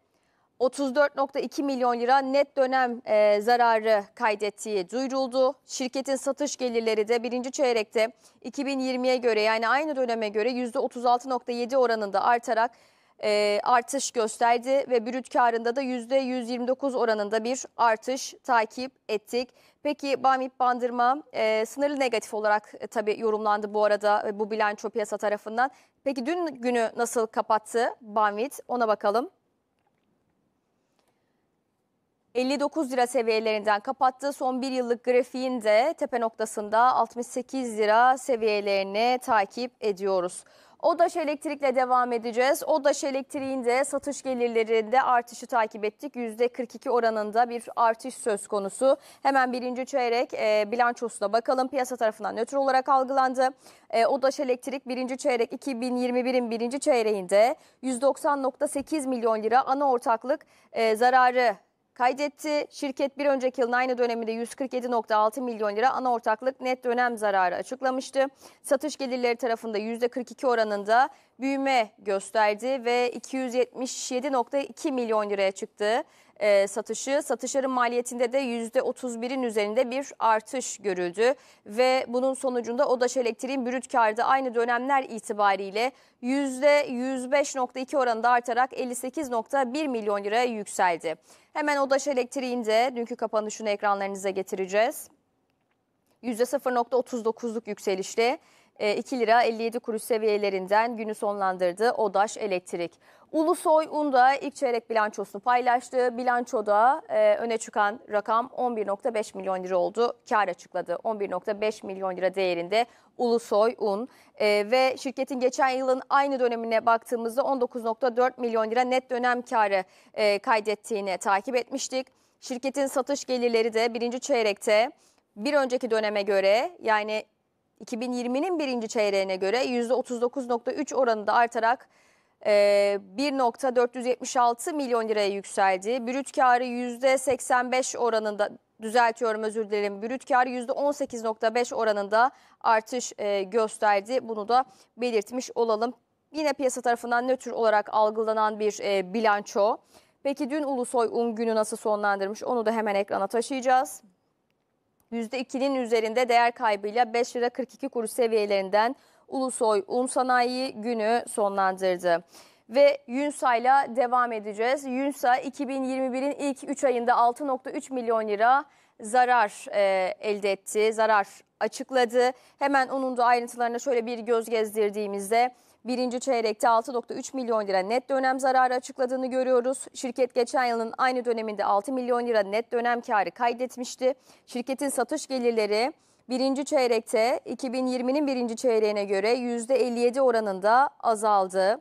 34.2 milyon lira net dönem e, zararı kaydettiği duyuruldu. Şirketin satış gelirleri de birinci çeyrekte 2020'ye göre yani aynı döneme göre %36.7 oranında artarak e, artış gösterdi ve brüt karında da %129 oranında bir artış takip ettik. Peki BAMİP Bandırma e, sınırlı negatif olarak e, tabii yorumlandı bu arada e, bu bilanço piyasa tarafından. Peki dün günü nasıl kapattı BAMİP ona bakalım. 59 lira seviyelerinden kapattığı son bir yıllık grafiğin de tepe noktasında 68 lira seviyelerini takip ediyoruz. Odaş Elektrik'le devam edeceğiz. Odaş Elektriğinde satış gelirlerinde artışı takip ettik. %42 oranında bir artış söz konusu. Hemen birinci çeyrek e, bilançosuna bakalım. Piyasa tarafından nötr olarak algılandı. E, Odaş Elektrik birinci çeyrek 2021'in birinci çeyreğinde 190.8 milyon lira ana ortaklık e, zararı kaydetti. Şirket bir önceki yılın aynı döneminde 147.6 milyon lira ana ortaklık net dönem zararı açıklamıştı. Satış gelirleri tarafında %42 oranında büyüme gösterdi ve 277.2 milyon liraya çıktı e, satışı. Satışların maliyetinde de %31'in üzerinde bir artış görüldü ve bunun sonucunda Odaş Elektriğin brüt kârı aynı dönemler itibariyle %105.2 oranında artarak 58.1 milyon liraya yükseldi. Hemen Odaş Elektriğin dünkü kapanışını ekranlarınıza getireceğiz. %0.39'luk yükselişle 2 e, lira 57 kuruş seviyelerinden günü sonlandırdı Odaş Elektrik. Ulusoy Unda ilk çeyrek bilançosunu paylaştı. Bilançoda e, öne çıkan rakam 11.5 milyon lira oldu. Kar açıkladı. 11.5 milyon lira değerinde Ulusoy Un e, ve şirketin geçen yılın aynı dönemine baktığımızda 19.4 milyon lira net dönem karı e, kaydettiğini takip etmiştik. Şirketin satış gelirleri de birinci çeyrekte bir önceki döneme göre yani 2020'nin birinci çeyreğine göre %39.3 oranında artarak 1.476 e, milyon liraya yükseldi. Brüt karı %85 oranında düzeltiyorum özür dilerim. Brüt karı %18.5 oranında artış e, gösterdi. Bunu da belirtmiş olalım. Yine piyasa tarafından nötr olarak algılanan bir e, bilanço. Peki dün Ulusoy Un günü nasıl sonlandırmış onu da hemen ekrana taşıyacağız. %2'nin üzerinde değer kaybıyla 5 lira 42 kuruş seviyelerinden Ulusoy Un Sanayi günü sonlandırdı. Ve Yunsa ile devam edeceğiz. Yunsa 2021'in ilk 3 ayında 6.3 milyon lira zarar e, elde etti, zarar açıkladı. Hemen onun da ayrıntılarına şöyle bir göz gezdirdiğimizde Birinci çeyrekte 6.3 milyon lira net dönem zararı açıkladığını görüyoruz. Şirket geçen yılın aynı döneminde 6 milyon lira net dönem karı kaydetmişti. Şirketin satış gelirleri birinci çeyrekte 2020'nin birinci çeyreğine göre %57 oranında azaldı.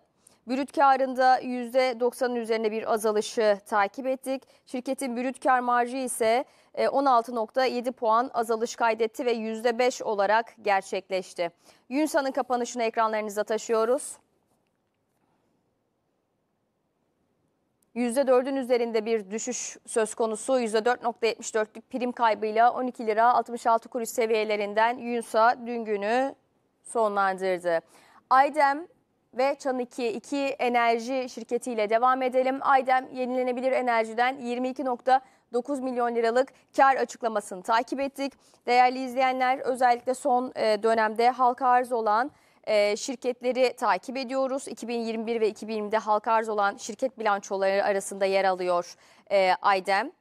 Brüt karında %90'ın üzerine bir azalışı takip ettik. Şirketin brüt kar marjı ise 16.7 ee, puan azalış kaydetti ve %5 olarak gerçekleşti. Yunsa'nın kapanışını ekranlarınıza taşıyoruz. %4'ün üzerinde bir düşüş söz konusu. %4.74'lük prim kaybıyla 12 lira 66 kuruş seviyelerinden Yunsa dün günü sonlandırdı. Aydem ve Çan 2, 2 enerji şirketiyle devam edelim. Aydem yenilenebilir enerjiden 22. 9 milyon liralık kar açıklamasını takip ettik. Değerli izleyenler özellikle son e, dönemde halka arz olan e, şirketleri takip ediyoruz. 2021 ve 2020'de halka arz olan şirket bilançoları arasında yer alıyor e, Aydem.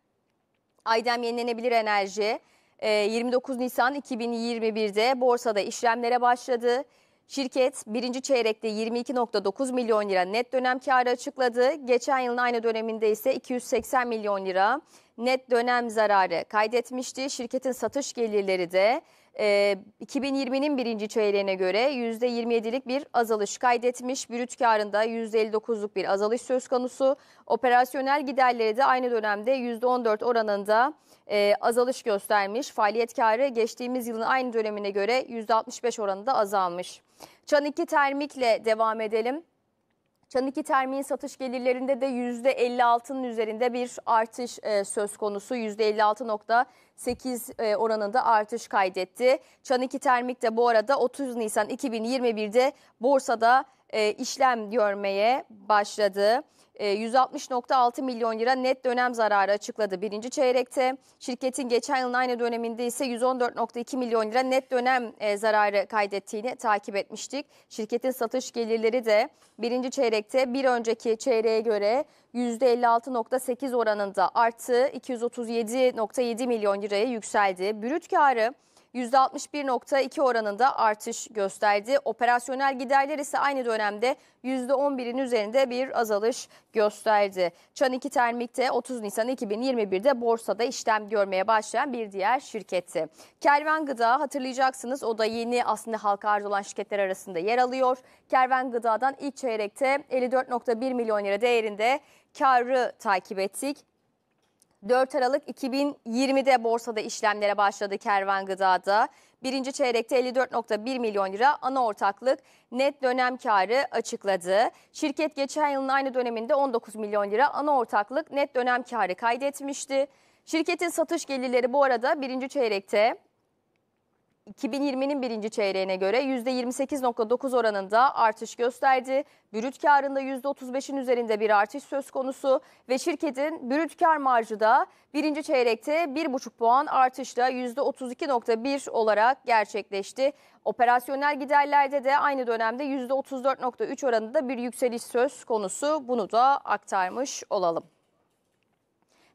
Aydem Yenilenebilir Enerji 29 Nisan 2021'de borsada işlemlere başladı. Şirket birinci çeyrekte 22.9 milyon lira net dönem karı açıkladı. Geçen yılın aynı döneminde ise 280 milyon lira net dönem zararı kaydetmişti. Şirketin satış gelirleri de e, 2020'nin birinci çeyreğine göre %27'lik bir azalış kaydetmiş. Brüt karında %59'luk bir azalış söz konusu. Operasyonel giderleri de aynı dönemde %14 oranında e, azalış göstermiş. Faaliyet karı geçtiğimiz yılın aynı dönemine göre %65 oranında azalmış. Çan 2 termikle devam edelim. Çaniki Termi'nin satış gelirlerinde de %56'nın üzerinde bir artış e, söz konusu. %56.8 e, oranında artış kaydetti. Çaniki Termik de bu arada 30 Nisan 2021'de borsada e, işlem görmeye başladı. 160.6 ee, milyon lira net dönem zararı açıkladı birinci çeyrekte. Şirketin geçen yılın aynı döneminde ise 114.2 milyon lira net dönem e, zararı kaydettiğini takip etmiştik. Şirketin satış gelirleri de birinci çeyrekte bir önceki çeyreğe göre %56.8 oranında arttı. 237.7 milyon liraya yükseldi. Brüt karı %61.2 oranında artış gösterdi. Operasyonel giderler ise aynı dönemde %11'in üzerinde bir azalış gösterdi. Çan 2 Termik'te 30 Nisan 2021'de borsada işlem görmeye başlayan bir diğer şirketti. Kervan Gıda hatırlayacaksınız o da yeni aslında halka arz olan şirketler arasında yer alıyor. Kervan Gıda'dan ilk çeyrekte 54.1 milyon lira değerinde karı takip ettik. 4 Aralık 2020'de borsada işlemlere başladı Kervan Gıda'da. Birinci çeyrekte 54.1 milyon lira ana ortaklık net dönem karı açıkladı. Şirket geçen yılın aynı döneminde 19 milyon lira ana ortaklık net dönem karı kaydetmişti. Şirketin satış gelirleri bu arada birinci çeyrekte 2020'nin birinci çeyreğine göre %28.9 oranında artış gösterdi. Brüt karında %35'in üzerinde bir artış söz konusu ve şirketin brüt kar marjı da birinci çeyrekte 1,5 puan artışla %32.1 olarak gerçekleşti. Operasyonel giderlerde de aynı dönemde %34.3 oranında bir yükseliş söz konusu. Bunu da aktarmış olalım.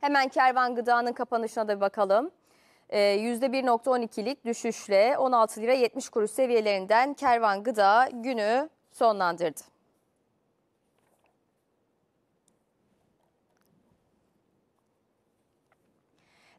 Hemen kervan gıdanın kapanışına da bakalım. %1.12'lik ee, düşüşle 16 lira 70 kuruş seviyelerinden kervan gıda günü sonlandırdı.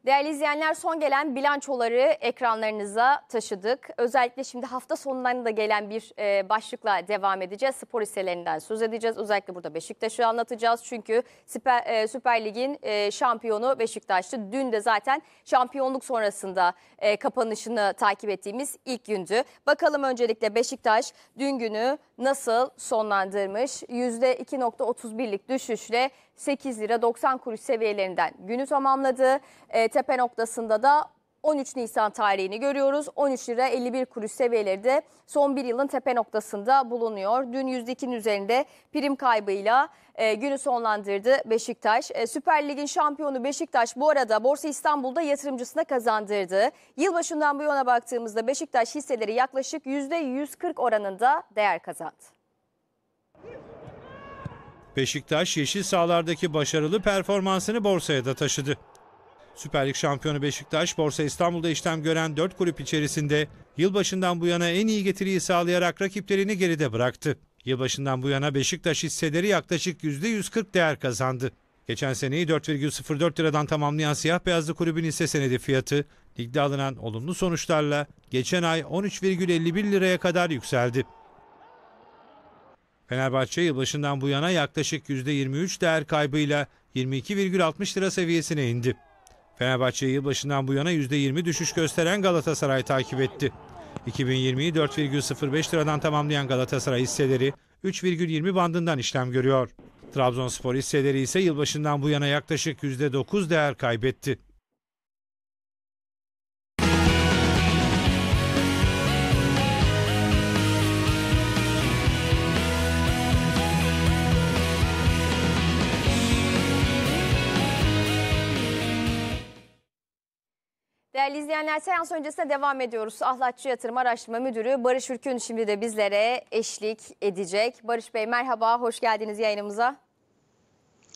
Değerli izleyenler son gelen bilançoları ekranlarınıza taşıdık. Özellikle şimdi hafta da gelen bir e, başlıkla devam edeceğiz. Spor hisselerinden söz edeceğiz. Özellikle burada Beşiktaş'ı anlatacağız. Çünkü Süper, e, Süper Lig'in e, şampiyonu Beşiktaş'tı. Dün de zaten şampiyonluk sonrasında e, kapanışını takip ettiğimiz ilk gündü. Bakalım öncelikle Beşiktaş dün günü nasıl sonlandırmış? %2.31'lik düşüşle 8 lira 90 kuruş seviyelerinden günü tamamladı. E, tepe noktasında da 13 Nisan tarihini görüyoruz. 13 lira 51 kuruş seviyeleri de son bir yılın tepe noktasında bulunuyor. Dün %2'nin üzerinde prim kaybıyla e, günü sonlandırdı Beşiktaş. E, Süper Lig'in şampiyonu Beşiktaş bu arada Borsa İstanbul'da yatırımcısına kazandırdı. Yılbaşından bu yana baktığımızda Beşiktaş hisseleri yaklaşık %140 oranında değer kazandı. Beşiktaş yeşil sahalardaki başarılı performansını borsaya da taşıdı. Süper Lig şampiyonu Beşiktaş, Borsa İstanbul'da işlem gören 4 kulüp içerisinde yılbaşından bu yana en iyi getiriyi sağlayarak rakiplerini geride bıraktı. Yılbaşından bu yana Beşiktaş hisseleri yaklaşık %140 değer kazandı. Geçen seneyi 4,04 liradan tamamlayan siyah beyazlı kulübün hisse senedi fiyatı ligde alınan olumlu sonuçlarla geçen ay 13,51 liraya kadar yükseldi. Fenerbahçe yılbaşından bu yana yaklaşık %23 değer kaybıyla 22,60 lira seviyesine indi. Fenerbahçe yılbaşından bu yana %20 düşüş gösteren Galatasaray takip etti. 2020'yi 4,05 liradan tamamlayan Galatasaray hisseleri 3,20 bandından işlem görüyor. Trabzonspor hisseleri ise yılbaşından bu yana yaklaşık %9 değer kaybetti. Değerli izleyenler seans öncesine devam ediyoruz. Ahlatçı Yatırım Araştırma Müdürü Barış Ürkün şimdi de bizlere eşlik edecek. Barış Bey merhaba, hoş geldiniz yayınımıza.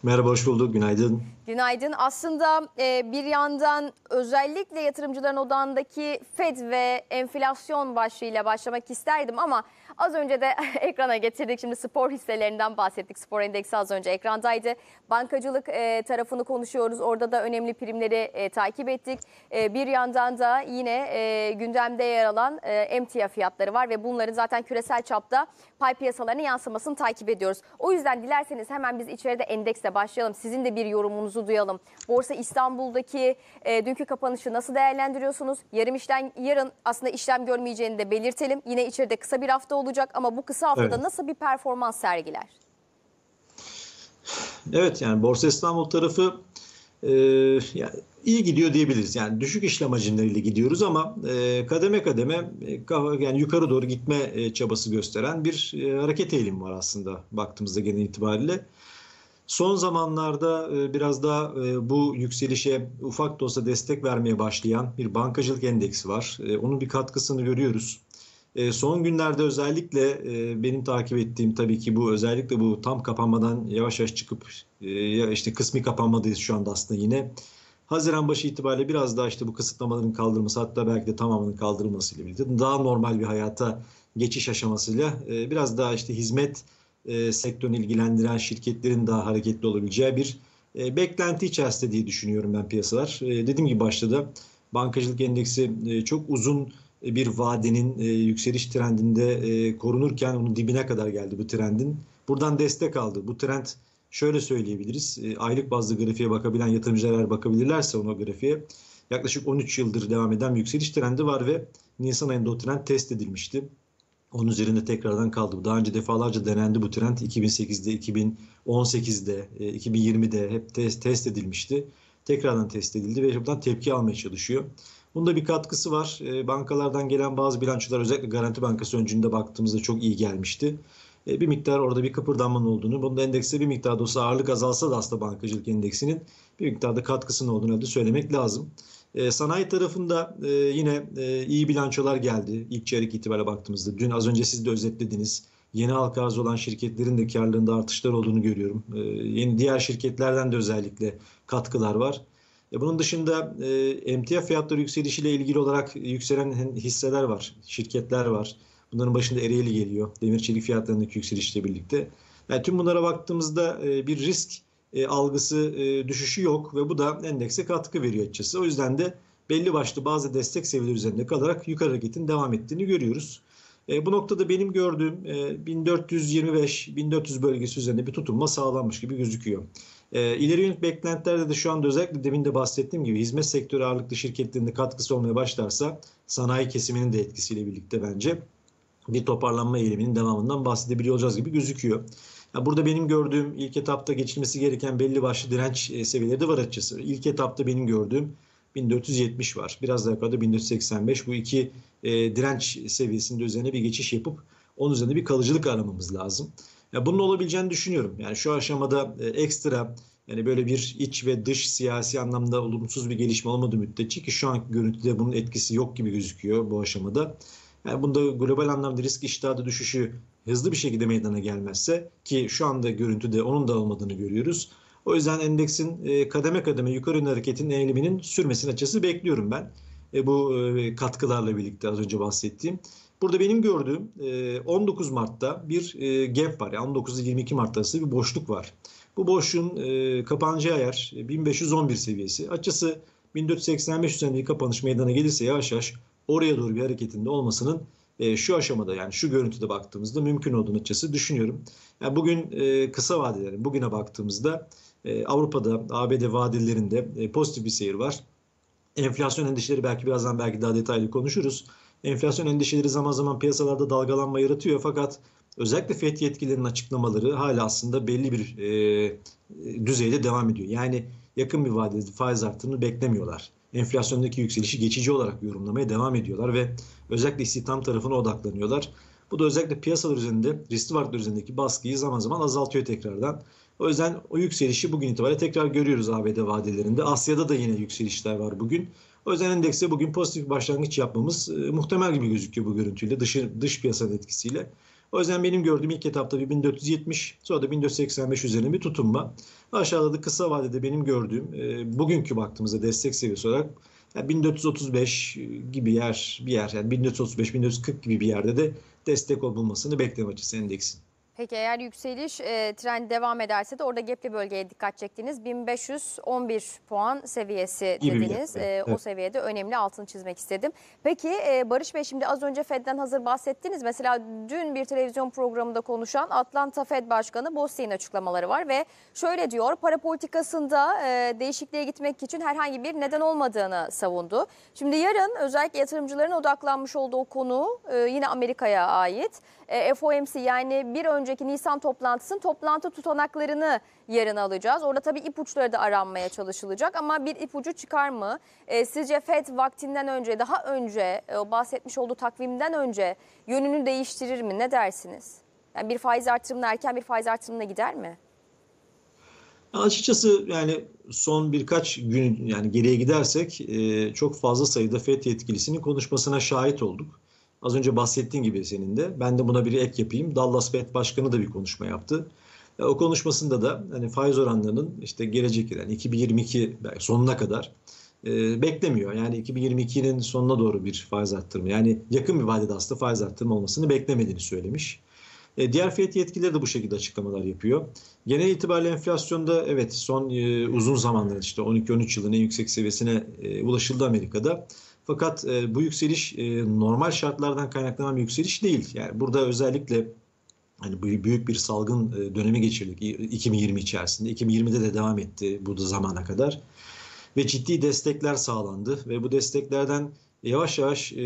Merhaba, hoş bulduk. Günaydın. Günaydın. Aslında e, bir yandan özellikle yatırımcıların odağındaki FED ve enflasyon başlığıyla başlamak isterdim ama Az önce de ekrana getirdik. Şimdi spor hisselerinden bahsettik. Spor endeksi az önce ekrandaydı. Bankacılık e, tarafını konuşuyoruz. Orada da önemli primleri e, takip ettik. E, bir yandan da yine e, gündemde yer alan e, emtia fiyatları var ve bunların zaten küresel çapta pay piyasalarına yansımasını takip ediyoruz. O yüzden dilerseniz hemen biz içeride endeksle başlayalım. Sizin de bir yorumunuzu duyalım. Borsa İstanbul'daki e, dünkü kapanışı nasıl değerlendiriyorsunuz? Yarım işten yarın aslında işlem görmeyeceğini de belirtelim. Yine içeride kısa bir hafta olur olacak ama bu kısa haftada evet. nasıl bir performans sergiler? Evet yani Borsa İstanbul tarafı e, yani iyi gidiyor diyebiliriz. Yani düşük işlem hacimleriyle gidiyoruz ama e, kademe kademe e, yani yukarı doğru gitme e, çabası gösteren bir e, hareket eğilimi var aslında baktığımızda genel itibariyle. Son zamanlarda e, biraz daha e, bu yükselişe ufak da olsa destek vermeye başlayan bir bankacılık endeksi var. E, onun bir katkısını görüyoruz. Ee, son günlerde özellikle e, benim takip ettiğim tabii ki bu özellikle bu tam kapanmadan yavaş yavaş çıkıp e, işte kısmi kapanmadayız şu anda aslında yine. Haziran başı itibariyle biraz daha işte bu kısıtlamaların kaldırılması hatta belki de tamamının kaldırılması ile birlikte daha normal bir hayata geçiş aşamasıyla e, biraz daha işte hizmet e, sektörünü ilgilendiren şirketlerin daha hareketli olabileceği bir beklenti içerisinde diye düşünüyorum ben piyasalar. E, dediğim gibi başta da bankacılık endeksi çok uzun e, bir vadenin e, yükseliş trendinde e, korunurken onun dibine kadar geldi bu trendin. Buradan destek aldı. Bu trend şöyle söyleyebiliriz. Aylık bazlı grafiğe bakabilen yatırımcılar bakabilirlerse ona grafiğe yaklaşık 13 yıldır devam eden bir yükseliş trendi var ve Nisan ayında o trend test edilmişti. Onun üzerinde tekrardan kaldı. Daha önce defalarca denendi bu trend. 2008'de, 2018'de, 2020'de hep test, test edilmişti. Tekrardan test edildi ve buradan tepki almaya çalışıyor. Bunda bir katkısı var. Ee, bankalardan gelen bazı bilançolar özellikle Garanti Bankası öncünde baktığımızda çok iyi gelmişti. Ee, bir miktar orada bir kıpırdanmanın olduğunu, bunda endekse bir miktar da olsa ağırlık azalsa da aslında bankacılık endeksinin bir miktarda katkısının olduğunu elde söylemek lazım. Ee, sanayi tarafında e, yine e, iyi bilançolar geldi ilk çeyrek itibariyle baktığımızda. Dün az önce siz de özetlediniz yeni halka arz olan şirketlerin de karlarında artışlar olduğunu görüyorum. Ee, yeni diğer şirketlerden de özellikle katkılar var. E bunun dışında e, emtia fiyatları yükselişiyle ilgili olarak yükselen hisseler var, şirketler var. Bunların başında Ereğli geliyor. Demir çelik fiyatlarındaki yükselişle birlikte. Yani e, tüm bunlara baktığımızda e, bir risk e, algısı e, düşüşü yok ve bu da endekse katkı veriyor açıkçası. O yüzden de belli başlı bazı destek seviyeleri üzerinde kalarak yukarı hareketin devam ettiğini görüyoruz. E, bu noktada benim gördüğüm e, 1425-1400 bölgesi üzerinde bir tutunma sağlanmış gibi gözüküyor. E, ileri yönelik beklentilerde de şu anda özellikle demin de bahsettiğim gibi hizmet sektörü ağırlıklı şirketlerinde katkısı olmaya başlarsa sanayi kesiminin de etkisiyle birlikte bence bir toparlanma eğiliminin devamından bahsedebiliyor olacağız gibi gözüküyor. Yani burada benim gördüğüm ilk etapta geçilmesi gereken belli başlı direnç e, seviyeleri de var açıkçası. İlk etapta benim gördüğüm 1470 var. Biraz daha yukarıda 1485. Bu iki e, direnç seviyesinde üzerine bir geçiş yapıp onun üzerinde bir kalıcılık aramamız lazım. Ya bunun olabileceğini düşünüyorum. Yani şu aşamada e, ekstra yani böyle bir iç ve dış siyasi anlamda olumsuz bir gelişme olmadığı müddetçe ki şu anki görüntüde bunun etkisi yok gibi gözüküyor bu aşamada. Yani bunda global anlamda risk iştahı düşüşü hızlı bir şekilde meydana gelmezse ki şu anda görüntüde onun da olmadığını görüyoruz. O yüzden endeksin e, kademe kademe yukarı yönlü hareketin eğiliminin sürmesini açısı bekliyorum ben. E, bu e, katkılarla birlikte az önce bahsettiğim. Burada benim gördüğüm 19 e, Mart'ta bir e, gap var. Yani 19 ile 22 Mart arası bir boşluk var. Bu boşluğun e, kapanacağı yer 1511 seviyesi. Açısı 1485 üzerinde bir kapanış meydana gelirse yavaş yavaş oraya doğru bir hareketinde olmasının şu aşamada yani şu görüntüde baktığımızda mümkün olduğunu açısı düşünüyorum. Yani bugün kısa vadelerin bugüne baktığımızda Avrupa'da ABD vadelerinde pozitif bir seyir var. Enflasyon endişeleri belki birazdan belki daha detaylı konuşuruz. Enflasyon endişeleri zaman zaman piyasalarda dalgalanma yaratıyor fakat özellikle FED yetkililerinin açıklamaları hala aslında belli bir e, düzeyde devam ediyor. Yani yakın bir vadede faiz artırını beklemiyorlar. Enflasyondaki yükselişi geçici olarak yorumlamaya devam ediyorlar ve özellikle istihdam tarafına odaklanıyorlar. Bu da özellikle piyasalar üzerinde, riskli varlıklar üzerindeki baskıyı zaman zaman azaltıyor tekrardan. O yüzden o yükselişi bugün itibariyle tekrar görüyoruz ABD vadelerinde. Asya'da da yine yükselişler var bugün. O endekse bugün pozitif bir başlangıç yapmamız e, muhtemel gibi gözüküyor bu görüntüyle, dışı, dış piyasanın etkisiyle. O yüzden benim gördüğüm ilk etapta bir 1470 sonra da 1485 üzerine bir tutunma. Aşağıda da kısa vadede benim gördüğüm e, bugünkü baktığımızda destek seviyesi olarak yani 1435 gibi yer bir yer yani 1435-1440 gibi bir yerde de destek olmasını bekleme açısı endeksin. Peki eğer yükseliş e, trend devam ederse de orada Gepli bölgeye dikkat çektiniz. 1511 puan seviyesi dediniz. Bir, evet. E, o seviyede önemli altını çizmek istedim. Peki e, Barış Bey şimdi az önce Fed'den hazır bahsettiniz. Mesela dün bir televizyon programında konuşan Atlanta Fed Başkanı Bostik'in açıklamaları var ve şöyle diyor para politikasında e, değişikliğe gitmek için herhangi bir neden olmadığını savundu. Şimdi yarın özellikle yatırımcıların odaklanmış olduğu konu e, yine Amerika'ya ait. E, FOMC yani bir önceki Nisan toplantısının toplantı tutanaklarını yarın alacağız. Orada tabii ipuçları da aranmaya çalışılacak ama bir ipucu çıkar mı? E, sizce FED vaktinden önce, daha önce e, o bahsetmiş olduğu takvimden önce yönünü değiştirir mi? Ne dersiniz? Yani bir faiz artırımına erken bir faiz artırımına gider mi? Açıkçası yani son birkaç gün yani geriye gidersek e, çok fazla sayıda FED yetkilisinin konuşmasına şahit olduk. Az önce bahsettiğin gibi senin de. Ben de buna bir ek yapayım. Dallas Fed Başkanı da bir konuşma yaptı. O konuşmasında da hani faiz oranlarının işte gelecek yani 2022 sonuna kadar e, beklemiyor. Yani 2022'nin sonuna doğru bir faiz arttırma yani yakın bir vadede aslında faiz arttırma olmasını beklemediğini söylemiş. E, diğer fiyat yetkilileri de bu şekilde açıklamalar yapıyor. Genel itibariyle enflasyonda evet son e, uzun zamandır işte 12-13 yılın en yüksek seviyesine e, ulaşıldı Amerika'da. Fakat e, bu yükseliş e, normal şartlardan kaynaklanan bir yükseliş değil. Yani burada özellikle hani büyük bir salgın e, dönemi geçirdik 2020 içerisinde. 2020'de de devam etti bu da zamana kadar. Ve ciddi destekler sağlandı ve bu desteklerden yavaş yavaş e,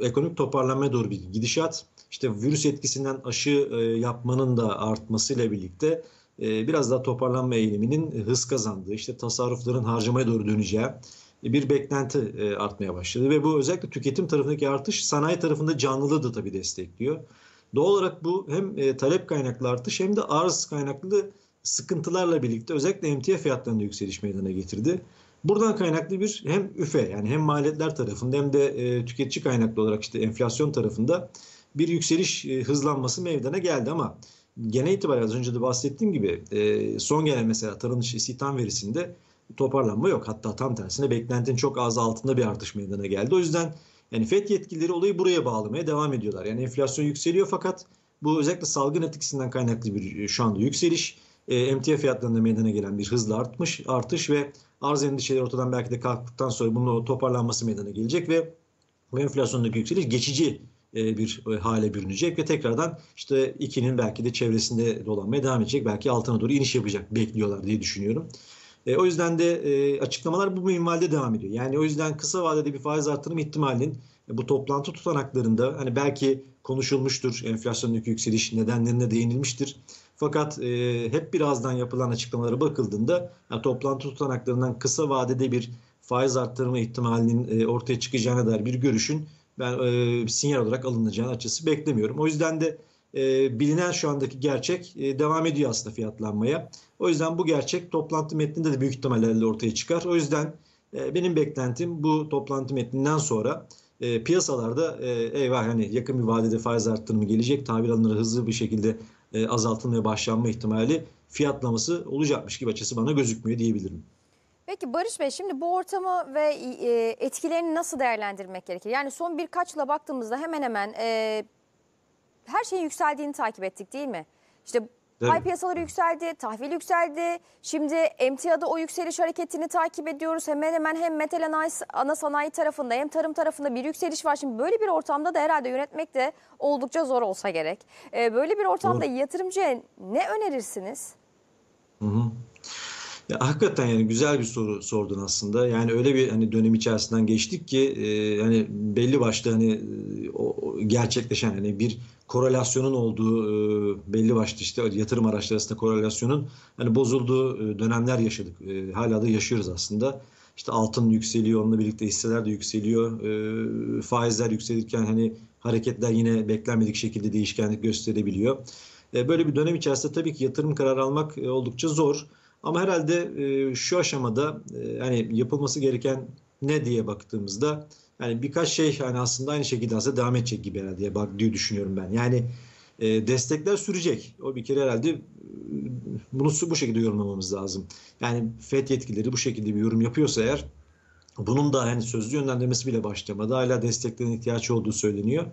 ekonomik toparlanmaya doğru bir gidişat. İşte virüs etkisinden aşı e, yapmanın da artmasıyla birlikte e, biraz daha toparlanma eğiliminin hız kazandığı, işte tasarrufların harcamaya doğru döneceği bir beklenti e, artmaya başladı ve bu özellikle tüketim tarafındaki artış sanayi tarafında canlılığı da tabii destekliyor. Doğal olarak bu hem e, talep kaynaklı artış hem de arz kaynaklı sıkıntılarla birlikte özellikle emtia fiyatlarında yükseliş meydana getirdi. Buradan kaynaklı bir hem üfe yani hem maliyetler tarafında hem de e, tüketici kaynaklı olarak işte enflasyon tarafında bir yükseliş hızlanması meydana geldi ama genel itibariyle az önce de bahsettiğim gibi son gelen mesela tarım dışı istihdam verisinde toparlanma yok. Hatta tam tersine beklentinin çok az altında bir artış meydana geldi. O yüzden yani FED yetkilileri olayı buraya bağlamaya devam ediyorlar. Yani enflasyon yükseliyor fakat bu özellikle salgın etkisinden kaynaklı bir e, şu anda yükseliş. E, emtia fiyatlarında meydana gelen bir hızlı artmış, artış ve arz endişeleri ortadan belki de kalktıktan sonra bunun toparlanması meydana gelecek ve bu enflasyondaki yükseliş geçici e, bir e, hale bürünecek ve tekrardan işte ikinin belki de çevresinde dolanmaya devam edecek. Belki altına doğru iniş yapacak bekliyorlar diye düşünüyorum. E, o yüzden de e, açıklamalar bu minvalde devam ediyor. Yani o yüzden kısa vadede bir faiz artırım ihtimalinin e, bu toplantı tutanaklarında hani belki konuşulmuştur, enflasyonun yükseliş nedenlerine değinilmiştir. Fakat e, hep birazdan yapılan açıklamalara bakıldığında yani toplantı tutanaklarından kısa vadede bir faiz arttırma ihtimalinin e, ortaya çıkacağına dair bir görüşün ben e, sinyal olarak alınacağını açısı beklemiyorum. O yüzden de e, bilinen şu andaki gerçek e, devam ediyor aslında fiyatlanmaya. O yüzden bu gerçek toplantı metninde de büyük ihtimalle ortaya çıkar. O yüzden e, benim beklentim bu toplantı metninden sonra e, piyasalarda e, eyvah hani yakın bir vadede faiz arttırımı gelecek. Tabir alınır hızlı bir şekilde e, azaltılmaya başlanma ihtimali fiyatlaması olacakmış gibi açısı bana gözükmüyor diyebilirim. Peki Barış Bey şimdi bu ortamı ve e, etkilerini nasıl değerlendirmek gerekir? Yani son birkaç yıla baktığımızda hemen hemen e, her şeyin yükseldiğini takip ettik değil mi? İşte Tabii. pay piyasaları yükseldi, tahvil yükseldi. Şimdi emtiada o yükseliş hareketini takip ediyoruz. Hemen hemen hem metal ana, ana sanayi tarafında hem tarım tarafında bir yükseliş var. Şimdi böyle bir ortamda da herhalde yönetmek de oldukça zor olsa gerek. Ee, böyle bir ortamda Doğru. yatırımcıya ne önerirsiniz? Hı hı. Ya, hakikaten yani güzel bir soru sordun aslında. Yani öyle bir hani dönem içerisinden geçtik ki e, hani belli başlı hani e, o, gerçekleşen hani bir korelasyonun olduğu e, belli başlı işte yatırım araçları arasında korelasyonun hani bozulduğu e, dönemler yaşadık. E, hala da yaşıyoruz aslında. İşte altın yükseliyor, onunla birlikte hisseler de yükseliyor. faizler yükselirken hani hareketler yine beklenmedik şekilde değişkenlik gösterebiliyor. böyle bir dönem içerisinde tabii ki yatırım kararı almak oldukça zor. Ama herhalde şu aşamada hani yapılması gereken ne diye baktığımızda yani birkaç şey yani aslında aynı şekilde aslında devam edecek gibi herhalde bak diye düşünüyorum ben. Yani e, destekler sürecek. O bir kere herhalde e, bunu bu şekilde yorumlamamız lazım. Yani FED yetkileri bu şekilde bir yorum yapıyorsa eğer bunun da hani sözlü yönlendirmesi bile başlamadı. Hala desteklerin ihtiyaç olduğu söyleniyor.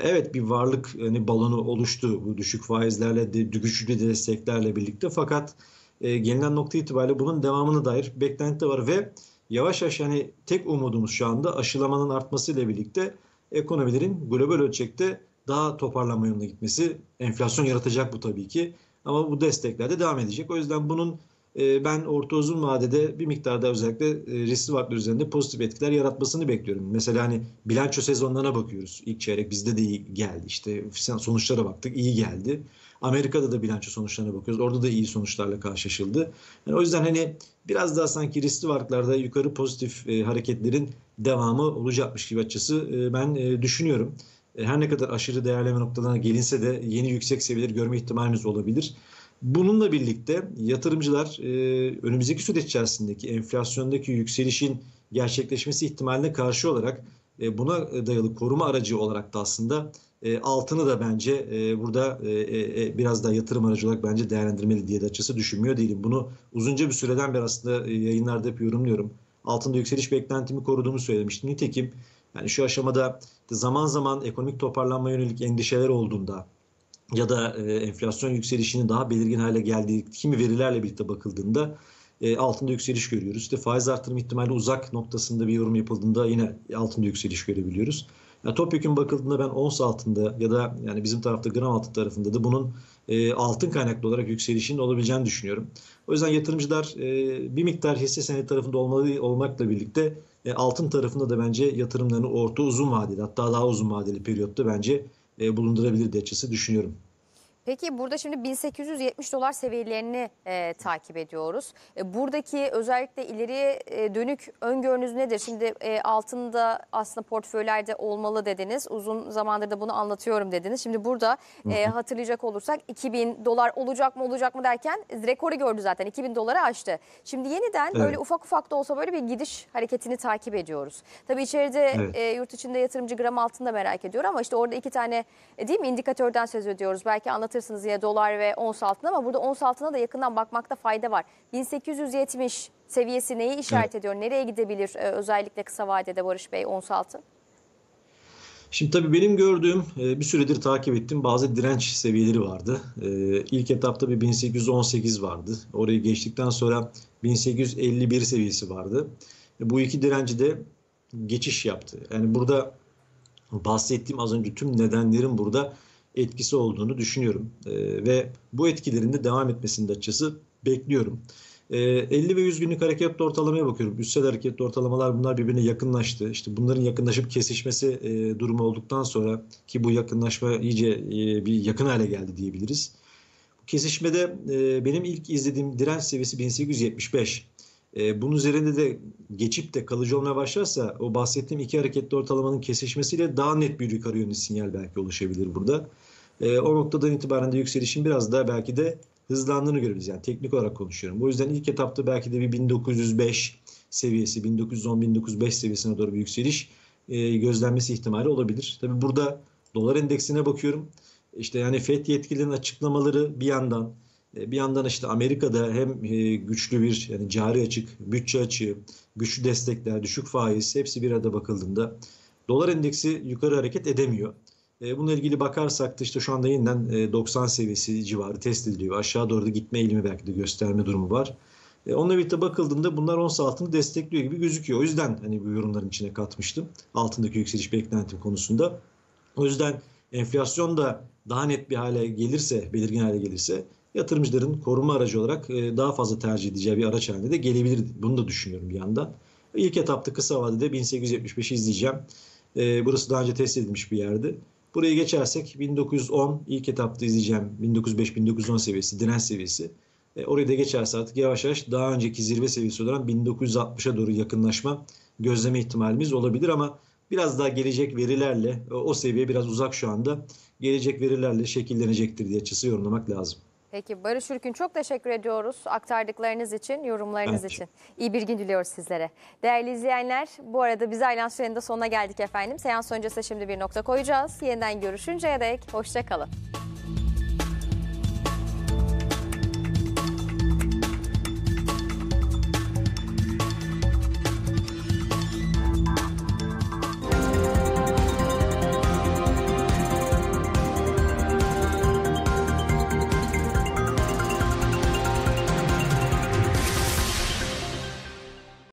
Evet bir varlık hani balonu oluştu bu düşük faizlerle, de, güçlü desteklerle birlikte fakat e, gelinen nokta itibariyle bunun devamını dair beklenti de var ve yavaş yavaş yani tek umudumuz şu anda aşılamanın artmasıyla birlikte ekonomilerin global ölçekte daha toparlanma yoluna gitmesi. Enflasyon yaratacak bu tabii ki. Ama bu destekler de devam edecek. O yüzden bunun ee, ben orta uzun vadede bir miktarda özellikle e, riskli varlıklar üzerinde pozitif etkiler yaratmasını bekliyorum. Mesela hani bilanço sezonlarına bakıyoruz. İlk çeyrek bizde de iyi geldi. İşte sonuçlara baktık iyi geldi. Amerika'da da bilanço sonuçlarına bakıyoruz. Orada da iyi sonuçlarla karşılaşıldı. Yani o yüzden hani biraz daha sanki riskli varlıklarda yukarı pozitif e, hareketlerin devamı olacakmış gibi açısı e, ben e, düşünüyorum. E, her ne kadar aşırı değerleme noktalarına gelinse de yeni yüksek seviyeleri görme ihtimalimiz olabilir. Bununla birlikte yatırımcılar e, önümüzdeki süreç içerisindeki enflasyondaki yükselişin gerçekleşmesi ihtimaline karşı olarak e, buna dayalı koruma aracı olarak da aslında e, altını da bence e, burada e, e, e biraz daha yatırım aracı olarak bence değerlendirmeli diye de açısı düşünmüyor değilim. Bunu uzunca bir süreden beri aslında e, yayınlarda hep yorumluyorum. Altında yükseliş beklentimi koruduğumu söylemiştim. Nitekim yani şu aşamada zaman zaman ekonomik toparlanma yönelik endişeler olduğunda ya da e, enflasyon yükselişinin daha belirgin hale geldiği kimi verilerle birlikte bakıldığında e, altında yükseliş görüyoruz. İşte faiz artırım ihtimali uzak noktasında bir yorum yapıldığında yine altında yükseliş görebiliyoruz. Yani topyekun bakıldığında ben ons altında ya da yani bizim tarafta gram altı tarafında da bunun e, altın kaynaklı olarak yükselişinin olabileceğini düşünüyorum. O yüzden yatırımcılar e, bir miktar hisse senedi tarafında olmalı, olmakla birlikte e, altın tarafında da bence yatırımlarını orta uzun vadeli hatta daha uzun vadeli periyotta bence e, bulundurabilir açısı düşünüyorum. Peki burada şimdi 1870 dolar seviyelerini e, takip ediyoruz. E, buradaki özellikle ileriye e, dönük öngörünüz nedir? Şimdi e, altında aslında portföylerde olmalı dediniz. Uzun zamandır da bunu anlatıyorum dediniz. Şimdi burada e, hatırlayacak olursak 2000 dolar olacak mı olacak mı derken rekoru gördü zaten 2000 dolara aştı. Şimdi yeniden evet. böyle ufak ufak da olsa böyle bir gidiş hareketini takip ediyoruz. Tabii içeride evet. e, yurt içinde yatırımcı gram altında merak ediyor ama işte orada iki tane e, değil mi indikatörden söz ediyoruz. Belki anlat satırsınız ya dolar ve ons altına ama burada ons altına da yakından bakmakta fayda var. 1870 seviyesi neyi işaret evet. ediyor? Nereye gidebilir e, özellikle kısa vadede Barış Bey ons altın? Şimdi tabii benim gördüğüm e, bir süredir takip ettiğim bazı direnç seviyeleri vardı. E, ilk etapta bir 1818 vardı. Orayı geçtikten sonra 1851 seviyesi vardı. Bu iki direnci de geçiş yaptı. Yani burada bahsettiğim az önce tüm nedenlerin burada etkisi olduğunu düşünüyorum. E, ve bu etkilerin de devam etmesini de açısı bekliyorum. E, ee, 50 ve 100 günlük hareketli ortalamaya bakıyorum. Üstsel hareketli ortalamalar bunlar birbirine yakınlaştı. İşte bunların yakınlaşıp kesişmesi e, durumu olduktan sonra ki bu yakınlaşma iyice e, bir yakın hale geldi diyebiliriz. Kesişmede e, benim ilk izlediğim direnç seviyesi 1875 e, bunun üzerinde de geçip de kalıcı olmaya başlarsa o bahsettiğim iki hareketli ortalamanın kesişmesiyle daha net bir yukarı yönlü sinyal belki oluşabilir burada. E, o noktadan itibaren de yükselişin biraz daha belki de hızlandığını görebiliriz. Yani teknik olarak konuşuyorum. Bu yüzden ilk etapta belki de bir 1905 seviyesi, 1910-1905 seviyesine doğru bir yükseliş e, gözlenmesi ihtimali olabilir. Tabi burada dolar endeksine bakıyorum. İşte yani FED yetkilinin açıklamaları bir yandan e, bir yandan işte Amerika'da hem e, güçlü bir yani cari açık, bütçe açığı, güçlü destekler, düşük faiz hepsi bir arada bakıldığında dolar endeksi yukarı hareket edemiyor. E, bununla ilgili bakarsak da işte şu anda yeniden 90 seviyesi civarı test ediliyor. Aşağı doğru da gitme eğilimi belki de gösterme durumu var. Onunla birlikte bakıldığında bunlar ons altını destekliyor gibi gözüküyor. O yüzden hani bu yorumların içine katmıştım. Altındaki yükseliş beklentim konusunda. O yüzden enflasyon da daha net bir hale gelirse, belirgin hale gelirse yatırımcıların koruma aracı olarak e, daha fazla tercih edeceği bir araç haline de gelebilir. Bunu da düşünüyorum bir yandan. İlk etapta kısa vadede 1875'i izleyeceğim. E, burası daha önce test edilmiş bir yerdi. Burayı geçersek 1910 ilk etapta izleyeceğim 1905-1910 seviyesi, direnç seviyesi. E, orayı da geçerse artık yavaş yavaş daha önceki zirve seviyesi olan 1960'a doğru yakınlaşma gözleme ihtimalimiz olabilir ama biraz daha gelecek verilerle e, o seviye biraz uzak şu anda. Gelecek verilerle şekillenecektir diye açısı yorumlamak lazım. Peki Barış Ürkün çok teşekkür ediyoruz aktardıklarınız için, yorumlarınız evet. için. İyi bir gün diliyoruz sizlere. Değerli izleyenler bu arada biz Aylan Süren'in de sonuna geldik efendim. Seans öncesi şimdi bir nokta koyacağız. Yeniden görüşünceye dek hoşçakalın.